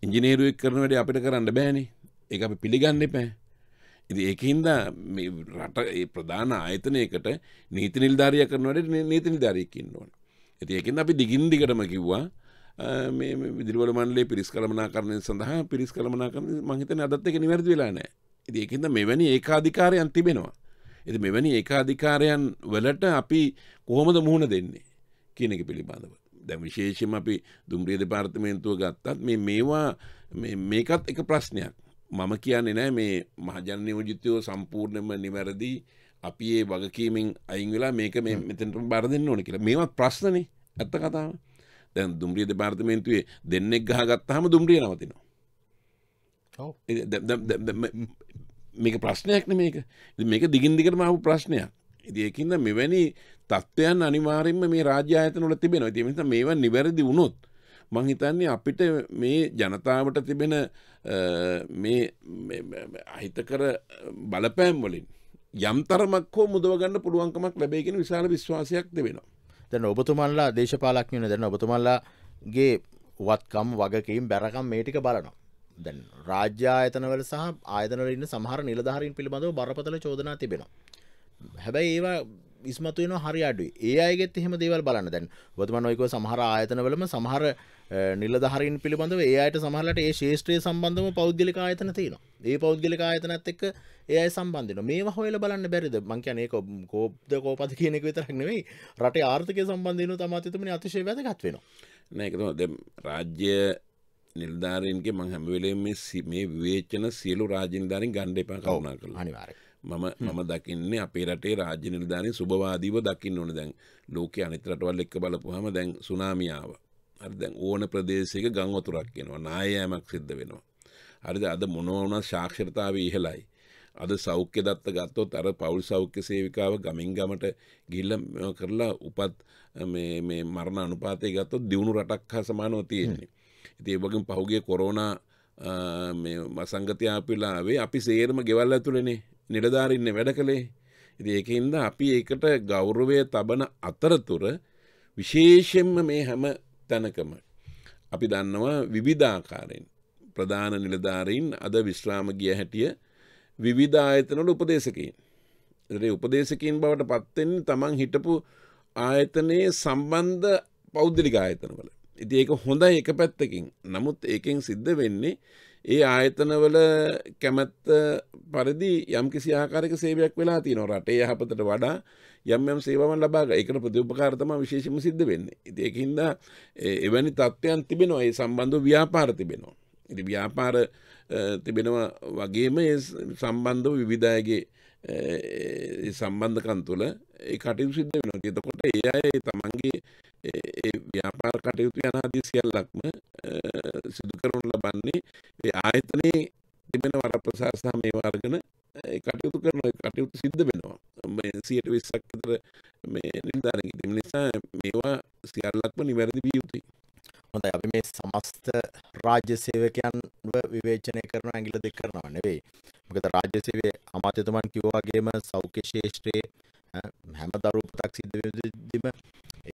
ඉංජිනේරුවක් කරන වැඩ අපිට කරන්න බෑනේ ඒ අපි පිළිගන්න පැෑ ඒකහින්ද රට ඒ ප්‍රධාන ආයතනයකට නීති නිල්ධාරය කරනවට නීති නිධාරයකින් ඕන. ඇති ඒකෙන් අපි දිගින්දිකටම කිව්වා මේ විදිරවල මන්ලේ පිරිස් කළමනා කරණය සඳහා පිරිස් කළමනා කරන මහිතන අදත් එක නිවැරදි වෙලානෑ. ඇති ඒකෙන්ද මෙවැනි ඒකාධිකාරයන් තිබෙනවා. ඇති මෙවැනි ඒකාධිකාරයන් වලට අපි කොහොමද මුහුණ දෙන්නේ කියන එක පිළිබඳව. දැ විශේෂම අපි දුම්රිය දෙපාර්තමේන්තුව ගත්තත් මේ මේවා මේකත් එක ප්‍රශ්නයක් මම කියන්නේ නෑ මේ මහජන යෝජිතයෝ සම්පූර්ණයම නිවැරදි අපි ඒ වගකීමෙන් අයින් වෙලා මේක මේ මෙතනට බර දෙන්න ඕන කියලා මේවත් ප්‍රශ්නනේ ඇත්ත කතාව දැන් දුම්රිය දෙපාර්තමේන්තුවේ දෙන්නෙක් ගහ ගත්තාම දුම්රිය නවතිනවා මේක ප්‍රශ්නයක්න මේක මේක දිගින් දිගටම ආපු ප්‍රශ්නයක් ඉදිකින්ද මෙවැනි තත්ත්වයන් අනිවාරෙන්ම මේ රාජ්‍ය ආයතනවල තිබෙනවා ඉතින් මේවා නිවැරදි වුණොත් මං හිතන්නේ අපිට මේ ජනතාවට තිබෙන මේ අහිතකර බලපෑම් වලින් යම්තරමක් හෝ මුදවගන්න පුළුවන්කමක් ලැබේගෙන විශාල විශ්වාසයක් දෙවෙනවා. දැන් ඔබතුමල්ලා දේශපාලක්ඥන දැන ඔබතුමල්ලාගේ වත්කම් වගකීම් බැරකම් මේටික බලනවා. දැන් රාජ්‍යායතනවල සහ ආයතනවලන්න සහර නිලධාරින් පිළිබඳව බරපතල චෝදනා තිබෙනවා. හැබැයි ඒවා ඉස්මතුවන හරි අඩු ඒ අයගෙත් එහෙම දේවල් බලන්න දැන් වතුමන් ඔයකෝ සහර ආයතනවලම සහර නිලධහරින් පිළිබඳව ඒයට සමහලට ඒ ශේෂත්‍රය සම්බන්ධම පෞද්ගලික ආයතන තියෙන ඒ පෞද්ගලික ආයතනත් එක්ක ඒ සම්බන්ධන මේ හොල බලන්න බැරිද මංකයනක කෝප්ද කෝපද කියනෙක විතරක් නෙවෙයි රට ආර්ථක සම්බන්ධයන තමතතුමන අතිශය වැදගත් වෙන නෑකතුම රාජ්‍ය නිල්ධාරයන්ගේ මං හැමවෙලේ මේ විවේචන සියලු රාජනිධාරින් ගණ්ඩ එපා කවුනා කළ අනිවාර මම මම දකින්නේ අපේ රටේ රාජ්‍ය නිර්ධානය සුභවාදීව දකින්න ඕන දැන් ලෝක අනිතරටවල් එක්ක බලපුහම දැන් සුනාමියාව දැන් ඕන ප්‍රදේශයක ගං වතුරක් එනවා නායෑමක් සිද්ධ වෙනවා. හරිද අද මොනෝන ශාක්ෂරතාව ඉහලයි. අද සෞඛ්‍ය දත්ත ගත්තොත් අර පවුල් සෞඛ්‍ය සේවිකාව ගමින් ගමට ගිල්ල කරලා උපත් මේ මරණ අනුපාතය ගත්තොත් දියුණු රටක් හා සමානව තියෙන්නේ. ඉති ඒවගින් පහුගේ කොරෝනා මසංගතයාපිලාවේ අපි සේරම ගෙවල් ඇතුළනේ නිලධාරන්න වැඩ කළේ. ඉති ඒකන්ද අපි ඒකට ගෞරවය තබන අතරතුර විශේෂෙන්ම මේ හැම තැනකම. අපි දන්නවා විවිධාකාරයෙන් ප්‍රධාන නිලධාරීන් අද විශ්‍රාම ගිය හැටිය විවිධායතනට උපදේශකින්. ඒ උපදේශකින් බවට පත්වෙන් තමන් හිටපු ආයතනයේ සම්බන්ධ පෞද්ගලික ආයතනවල. ඉති ඒක හොඳ එක පැත්තකින් නමුත් ඒකෙන් සිද්ධ වෙන්නේ ඒ ආයතනවල කැමැත්ත පරිදි යම්කිසි ආකාරක සේවයක් වෙලා තියන රටේ යහපතට වඩා යම් යම් සේවන් ලබාග එකට ප්‍රතිඋපකාරතම විශේෂම සිද්ධ වෙන්න ඒකහින්ද එවැනි තත්ත්වයන් තිබෙනවා ඒ සම්බන්ධ ව්‍යාපාර තිබෙනවා. ඉති ව්‍යාපාර තිබෙනවා වගේම සම්බන්ධ විවිධයගේ සම්බන්ධකන් තුළ ඒ කටයු සිද්ධ වෙන එතකොට ඒ අය තමන්ගේ ඒ ව්‍යාපාර කටයුතු යනාදී සියල්ලක්ම සිදු කරනු ලබන්නේ ඒ ආයතනයේ තිබෙන වරප්‍රසාර සහ මේවා අරගෙන කටයුතු කරන කටයුතු සිද්ධ වෙනවා. මේ 120ක් විතර මේ නිලධාරීන් ඉතින් නිසා මේවා සියල්ලක්ම නිවැරදි විය යුතුයි. හොඳයි අපි මේ සමස්ත රාජ්‍ය සේවකයන්ව විවේචනය කරන ඇඟිල්ල දෙක කරනව නෙවෙයි. මොකද රාජ්‍ය සේවයේ අමාත්‍යතුමන් කිව්වා වගේම සෞඛ්‍ය ශාස්ත්‍රයේ හැම දරු පුතක් සිද්ධ වෙද්දීම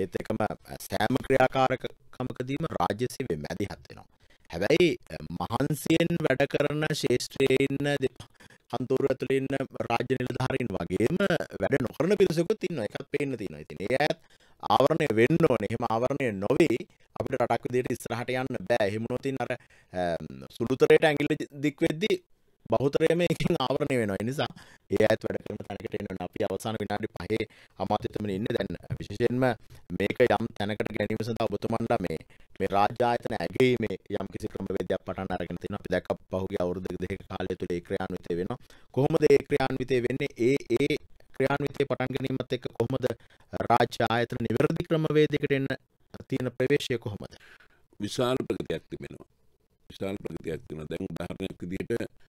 ඒත් එකම සෑම ක්‍රියාකාරකමකදීම රාජ්‍ය සේවය මැදිහත් වෙනවා. හැබැයි මහන්සියෙන් වැඩ කරන ශේෂ්ත්‍රයේ ඉන්න කන්තෝරු ඇතුළේ ඉන්න රාජ්‍ය නිලධාරීන් වගේම වැඩ නොකරන පිරිසකුත් ඉන්නවා. ඒකත් පේන්න තියෙනවා. ඉතින් ඒ අයත් ආවරණය වෙන්න ඕනේ. එහෙම ආවරණය නොවේ අපිට රටක් විදිහට ඉස්සරහට යන්න බෑ. එහෙම නොතින් අර සුළුතරයට ඇඟිල්ල දික් වෙද්දී බහුතරය මේකෙන් ආවරණය වෙනවා. ඒ නිසා ඒ ඇත් වැඩ කරන තැනකට එන්න අපි අවසාන විනාඩි 5 අමාත්‍යතුමනි ඉන්නේ දැන් විශේෂයෙන්ම මේක යම් තැනකට ගැනීම සඳහා ඔබතුමන්ලා මේ මේ රාජ්‍ය ආයතන ඇගීමේ යම් කිසි ක්‍රමවේදයක් පටන් අරගෙන තිනවා. අපි දැක්ක පහුගිය අවුරුදු දෙකක කාලය තුල ඒ ක්‍රියාන්විතය වෙනවා. කොහොමද ඒ ක්‍රියාන්විතය වෙන්නේ? ඒ ඒ ක්‍රියාන්විතය පටන් ගැනීමත් එක්ක කොහොමද රාජ්‍ය ආයතන නිවැරදි ක්‍රමවේදයකට එන්න තියෙන ප්‍රවේශය කොහොමද? විශාල ප්‍රගතියක් තිබෙනවා. විශාල ප්‍රගතියක් තිබෙනවා. දැන් උදාහරණයක් විදිහට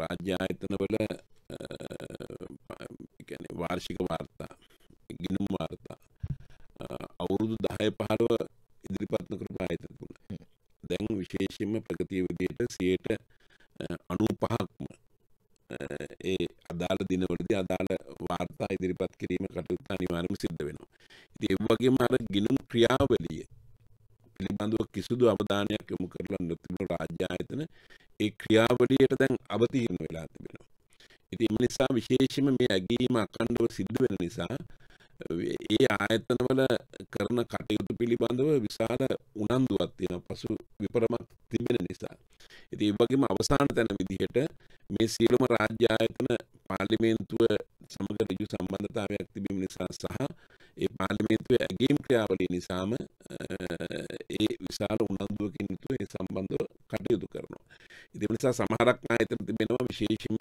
රාජ්‍යායතනවල වාර්ෂික වාර්තා ගිනුම් වාර්තා අවුරුදු දහය පහළුව ඉදිරිපත්න කරපු ආයත තුළ දැන් විශේෂෙන්ම ප්‍රගතිය විදියට සියයට අනු පහක්ම ඒ අදාළ දිනවලදී අදාළ වාර්තා ඉදිරිපත් කිරීම කටයුත්ත අනිවාර්යයෙන්ම සිද්ධ වෙනවා. ඉතින් ඒ වගේම අර ගිනුම් ක්‍රියාවලිය පිළිබඳව කිසිදු අවධානයක් යොමු කරලා නොතිබුණු රාජ්‍ය ආයතන ඒ ක්‍රියාවලියට දැන් අවතීර්ණ වෙලා තිබෙනවා. ඉතින් ඒ නිසා විශේෂයෙන්ම මේ ඇගීම අඛණ්ඩව සිද්ධ වෙන නිසා ඒ ආයතනවල කරන කටයුතු පිළිබඳව විශාල උනන්දුවක් තියෙනවා පසු විපරමක් තිබෙන නිසා. ඉතින් ඒ වගේම අවසාන තැන විදිහට මේ සියලුම රාජ්‍ය ආයතන පාර්ලිමේන්තුව සමග ඍජු සම්බන්ධතාවයක් තිබීම නිසා සහ ඒ පාර්ලිමේන්තුවේ ඇගීම් ක්‍රියාවලිය නිසාම ඒ විශාල උනන්දුවකින් යුතුව ඒ සම්බන්ධව ඉති නිසා සමහරක් අතන තිබෙනවා විශේෂෙන්ම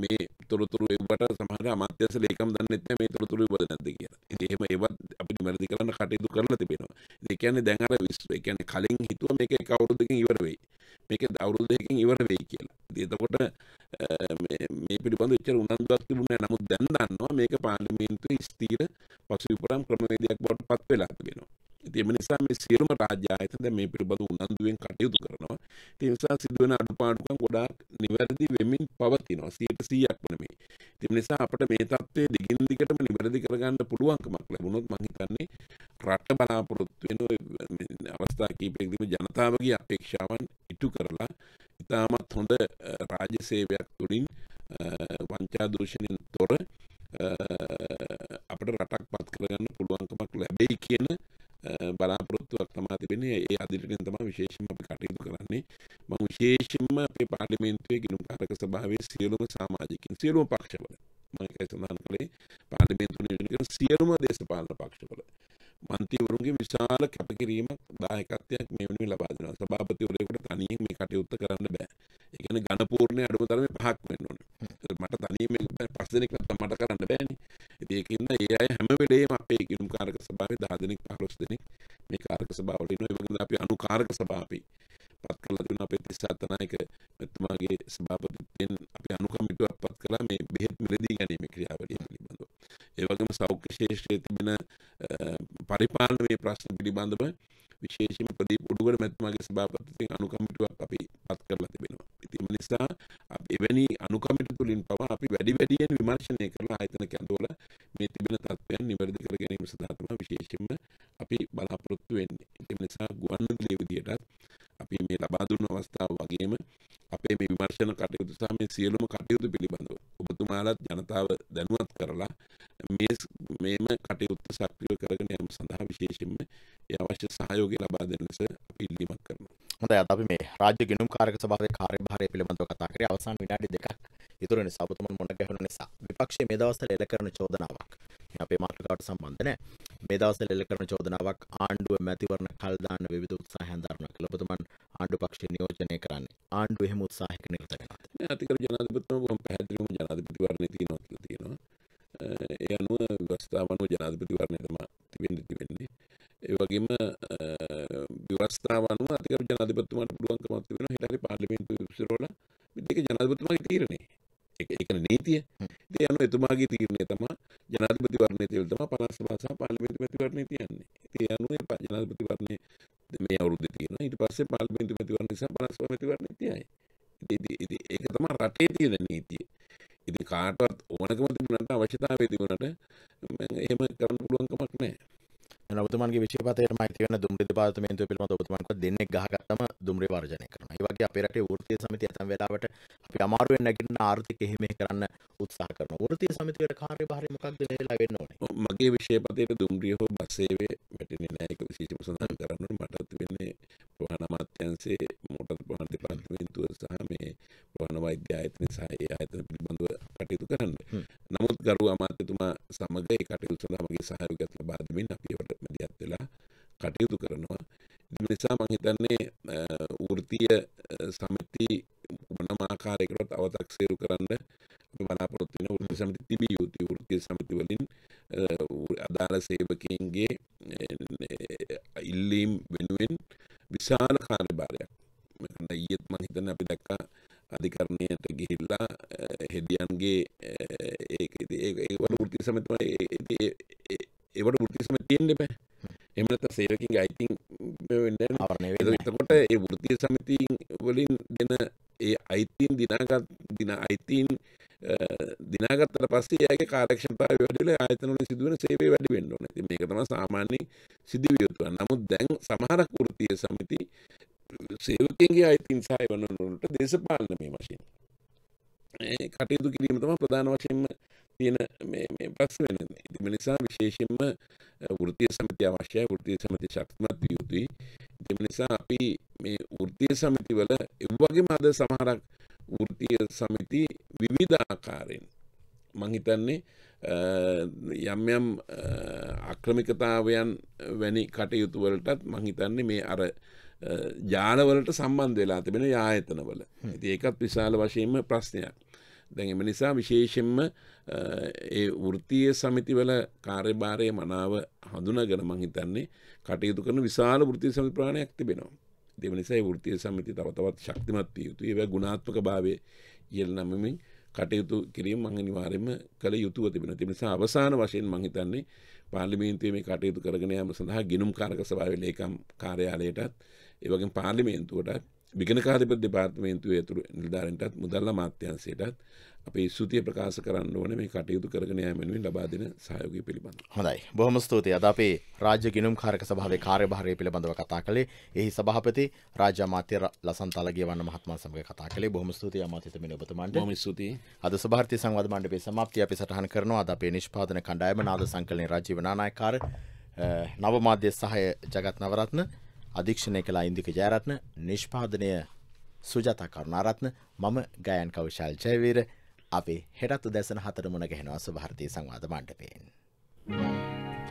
මේ තොරතුරු එවට සමහර අමාත්‍යස ලේකම් දන්නෙත් මේ තොරතුරු ඉවද නැද්ද කියලා. ඉතින් එහෙම ඒවත් අපිට නිවැරදි කරන්න කටයුතු කරලා තිබෙනවා. ඒ කියන්නේ දැන් අර ඒ කියන්නේ කලින් හිතුව මේක එක අවුරුද්දකින් ඉවර වෙයි. මේක අවුරුදු දෙකකින් ඉවර වෙයි කියලා. ඉතින් එතකොට මේ මේ පිළිබඳව එච්චර උනන්දුවක් තිබුණේ නැහැ. නමුත් දැන් දන්නවා මේක පාර්ලිමේන්තුවේ ස්ථිර පසුවිපරම් ක්‍රමවේදයක් බවට පත් වෙලා තිබෙනවා. එම නිසා මේ සියලුම රාජ්‍ය ආයතන දැන් මේ පිළිබඳ උනන්දුවෙන් කටයුතු කරනවා. ඒ නිසා සිදුවෙන අඩුපාඩුකම් ගොඩාක් නිවැරදි වෙමින් පවතිනවා 100%ක්ම නෙමෙයි. ඒ නිසා අපිට මේ தත්ත්වය දිගින් දිගටම නිවැරදි කරගන්න පුළුවන්කමක් ලැබුණොත් මම හිතන්නේ රට බලාපොරොත්තු වෙන අවස්ථා කීපයකදීම ජනතාවගේ අපේක්ෂාවන් ඉටු කරලා ඉතාමත් හොඳ රාජ්‍ය සේවයක් තුළින් වංචා දූෂණයෙන් තොර අපට රටක් පත් කරගන්න පුළුවන්කමක් ලැබෙයි කියන Eh, බලාපොරොත්තුවක් තමා තිබෙන්නේ ඒ අදිටෙන් තමයි විශේෂම අපි කටයුතු කරන්නේ මම විශේෂයෙන්ම අපේ පාර්ලිමේන්තුවේ ගිණුම්කාරක සභාවේ සියලුම සමාජිකින් සියලුම පක්ෂවල මම ඒකයි සඳහන් කළේ පාර්ලිමේන්තු නියෝජනය කරන සියලුම දේශපාලන පක්ෂවල මන්ත්‍රීවරුන්ගේ විශාල කැපකිරීමක් දායකත්වයක් මේ වෙනුවෙන් ලබා දෙනවා. සභාපතිවරයෙකුට තනියෙන් මේ කටයුත්ත කරන්න බෑ. ඒ කියන්නේ ඝනපූර්ණයේ අඩුම තරමේ පහක් වෙන්න ඕනේ. මට තනීමෙන් පස් දෙනෙක් නැත්නම් මට කරන්න බෑනේ. ඉතින් ඒකින්ද ඒ අය හැම වෙලේම අපේ ගිණුම් කාරක සභාවේ 10 දෙනෙක් 15 දෙනෙක් මේ කාරක සභාවට එනවා. ඒ වගේම අපි අනුකාරක සභාපති පත් කරලා තියෙන අපේ තිස්සාතනායක මෙතුමාගේ සභාපතිත්වයෙන් අපි අනුකමිටුවක් පත් කළා මේ බෙහෙත් මිලදී ගැනීම ක්‍රියාවලිය පිළිබඳව. ඒ වගේම සෞඛ්‍ය ශාස්ත්‍රයේ තිබෙන පරිපාලනයේ ප්‍රශ්න පිළිබඳව විශේෂම ප්‍රදීප උඩුගල මැතිතුමාගේ සභාපතිත්වයෙන් අනුකමිටුවක් අපි පත් කරලා තිබෙනවා. ඉතින් නිසා එවැනි අනුකමිට තුළින් පවා අපි වැඩි වැඩියෙන් විමර්ශනය කරලා ආයතන කැඳවල මේ තිබෙන තත්ත්වයන් නිවැරදි කර ගැනීම සඳහා තමයි විශේෂයෙන්ම අපි බලාපොරොත්තු වෙන්නේ. ඒ නිසා ගුවන්විදුලිය විදියටත් අපි මේ ලබා දුන්න අවස්ථාව වගේම අපේ මේ විමර්ශන කටයුතු සහ මේ සියලුම කටයුතු පිළිබඳව ඔබතුමාලත් ජනතාව දැනුවත් කරලා මේ මේම කටයුත්ත සක්‍රිය කරගෙන යාම සඳහා විශේෂයෙන්ම ඒ අවශ්‍ය සහයෝගය ලබා දෙන ලෙස අපි ඉල්ලීමක් කරනවා. හොඳයි අද අපි මේ රාජ්‍ය ගිණුම්කාරක සභාවේ කාර්යභාරය පිළිබඳව කතා කරේ අවසාන විනාඩි දෙකක් ඉතුරු නිසා ඔබතුමන් මුණ ගැහුණු නිසා විපක්ෂයේ මේ දවස්වල එළ කරන චෝදනාවක් මේ අපේ මාතෘකාවට සම්බන්ධ නැහැ මේ දවස්වල එළ කරන චෝදනාවක් ආණ්ඩුව මැතිවරණ කල් දාන්න විවිධ උත්සාහයන් දරනවා කියලා ඔබතුමන් ආණ්ඩු පක්ෂය නියෝජනය කරන්නේ ආණ්ඩුව එහෙම උත්සාහයක නිරත වෙනවා මේ අතිකර ජනාධිපතිතුමා බොහොම පැහැදිලිවම ජනාධිපතිවරණේ තියෙනවා කියලා තියෙනවා ඒ අනුව ව්‍යවස්ථාවන ජනාධිපතිවරණය තමයි වෙන්න තිබෙන්නේ ඒ වගේම ව්‍යවස්ථාව අනුව අධිකරු ජනාධිපතිතුමාට පුළුවන්කමක් තිබෙනවා හෙට හරි පාර්ලිමේන්තු විසිරෝලා මේ දෙක ජනාධිපතිතුමාගේ තීරණය. ඒක ඒකනේ නීතිය. ඒ අනුව එතුමාගේ තීරණය තමයි ජනාධිපති වර්ණයේ තියෙන තමයි පළාත් සභාව සහ පාර්ලිමේන්තු මැතිවරණේ තියන්නේ. ඒ අනුව ජනාධිපති වර්ණයේ මේ අවුරුද්දේ තියෙනවා. ඊට පස්සේ පාර්ලිමේන්තු මැතිවරණ සහ පළාත් සභාව මැතිවරණේ තියයි. ඉතින් ඒක තමයි රටේ තියෙන නීතිය. ඉතින් කාටවත් ඕනකම තිබුණාට අවශ්‍යතාවය තිබුණාට එහෙම කරන්න පුළුවන් කමක් නැහැ. ඔබතුමන්ගේ විශේෂපතේටම අයිති වෙන දුම්රිය දෙපාර්තමේන්තුව පිළිබඳ ඔබතුමන්ට දෙන්නේ ගහගත්තම දුම්රිය වර්ජනය කරනවා. ඒ වගේ අපේ රටේ වෘත්තීය සමිතිය ඇතම් වෙලාවට අපි අමාරුවෙන් නැගිටින ආර්ථික එහෙම කරන්න උත්සාහ කරනවා. වෘත්තීය සමිතියේ කාර්යභාරය මොකක්ද මේ වෙලාව වෙන්න ඕනේ? මගේ විශේෂපතේට දුම්රිය හෝ බස් සේවය වැටෙන්නේ නැහැ. ඒක විශේෂම සඳහන් කරන්න මටත් වෙන්නේ ප්‍රධාන අමාත්‍යාංශයේ මෝටර් ප්‍රවාහන දෙපාර්තමේන්තුව සහ මේ ප්‍රධාන වෛද්‍ය ආයතන සහ ඒ ආයතන පිළිබඳව කටයුතු කරන්න. නමුත් ගරු අමාත්‍යතුමා සමග ඒ කටයුතු සඳහා මගේ සහයෝගය ලබා දෙමින් අපි ඒවට කටයුතු කරනවා නිසා මං හිතන්නේ වෘත්තීය සමිති මොනම ආකාරයකට අව탁සේරු කරන්න අපි බලාපොරොත්තු වෙන වෘත්තීය සමිති තිබිය යුතු වෘත්තීය සමිති වලින් අදාළ සේවකයන්ගේ ඉල්ලීම් වෙනුවෙන් විශාල කාර්යභාරයක් මම ඊයේත් මං හිතන්නේ අපි දැක්කා අධිකරණයට ගිහිල්ලා හෙදියන්ගේ ඒක ඒක වෘත්තීය සමිති ඒවට වෘත්තීය සමිති තියෙන්න බෑ එමනත සේවකින් අයිතින් එතකොට ඒ වෘතිය සමිතින් වලින් දෙන ඒ අයිතින් දිනාගත් දින අයිතින් දිනාගත්තට පස්සේ ඒගේ කාර්යක්ෂමතාවය වැඩිල ආයතන වල සිදුවන සේවය වැඩි වෙන්න ඕනේ. ඉතින් මේක තමයි සාමාන්‍ය සිදුවිය යුතු. නමුත් දැන් සමහරක් වෘත්තීය සමිති සේවකයන්ගේ අයිතින් සහාය වන වලට දේශපාලනමය වශයෙන් මේ කටයුතු කිරීම තමයි ප්‍රධාන වශයෙන්ම තියෙන මේ මේ ප්‍රශ්න වෙන්නේ. ඉතින් නිසා විශේෂයෙන්ම වෘතිය සමති අවශ්‍යයි වෘතිය සමති ශක්තිමත් විය යුතුයි. ඉතින් නිසා අපි මේ වෘතිය සමිති වල ඒ වගේම අද සමහරක් වෘතිය සමිති විවිධ ආකාරයෙන් මං හිතන්නේ යම් යම් අක්‍රමිකතාවයන් වැනි කටයුතු වලටත් මං හිතන්නේ මේ අර ජාලවලට සම්බන්ධ වෙලා තිබෙන යායතනවල. ඉතින් ඒකත් විශාල වශයෙන්ම ප්‍රශ්නයක්. දැන් එම නිසා විශේෂෙන්ම ඒ වෘතිය සමිතිවල කාර්යභාරය මනාව හඳුනගෙන මහිතන්නේ කටයුතු කරන විශාල ෘතිය සමිප්‍රාණයක් තිබෙනවා. දෙම නිසා වෘතිය සමිති තවතවත් ශක්තිමත්විය යුතු ඒව ගුණාත්මක භාවය ඉල් නමමින් කටයුතු කිරීම මං අනිවාර්යයෙන්ම කළ යුතුව තිබෙනවා. ඒ නිසා අවසාන වශයෙන් මං හිතන්නේ පාර්ලිමේන්තුවේ මේ කටයුතු කරගෙන යාම සඳහා ගිනුම් කාරක සභාවේ ලේකම් කාර්යාලයටත් ඒ වගේම පාර්ලිමේන්තුවටත් බිගෙන කාරිප දෙපාර්තමේන්තුවේ ඇතුරු නිල්ධාරන්ටත් මුදල්ල මාත්‍යන්සයටත් අපේ සුතිය ප්‍රකාශ කරන්න ඕන මේ කටයුතු කරගෙන යමෙනුවෙන් ලබා දෙන සයෝගය පිළිබඳ. හොඳයි බොහොම ස්තුතියි අද අපේ රාජ්‍ය ගිනුම් කාරක සභාවේ කාර්යභාරය පිළිබඳව කතා කළේ එහි සභාපති රාජ්‍ය අමාත්‍ය ලසන්තලගේ වන්න මහත්මා සමග කතා කළේ බොහොම ස්තුතියි අමාත්‍ය මෙන්න ඔබතුමාන්ට. බොහොම ස්තුතියි. අද සභාර්ති සංවාද මණ්ඩපයේ සමාප්තිය අපි සටහන් කරනවා අද අපේ නිෂ්පාදන කණ්ඩායම නාද සංකලනයේ රාජීව නානායකාර නවමාධ්‍ය සහය ජගත් නවරත්න අධීක්ෂණය කළ ඉන්දික ජයරත්න නිෂ්පාදනය සුජතා කරුණාරත්න මම ගයන් කවිශාල් ජයවීර අපේ හෙටත් උදැසන හතර මුණ ගැහෙනවා ස්වභාරතය සංවාධ මණ්ඩපයෙන්. Thank you.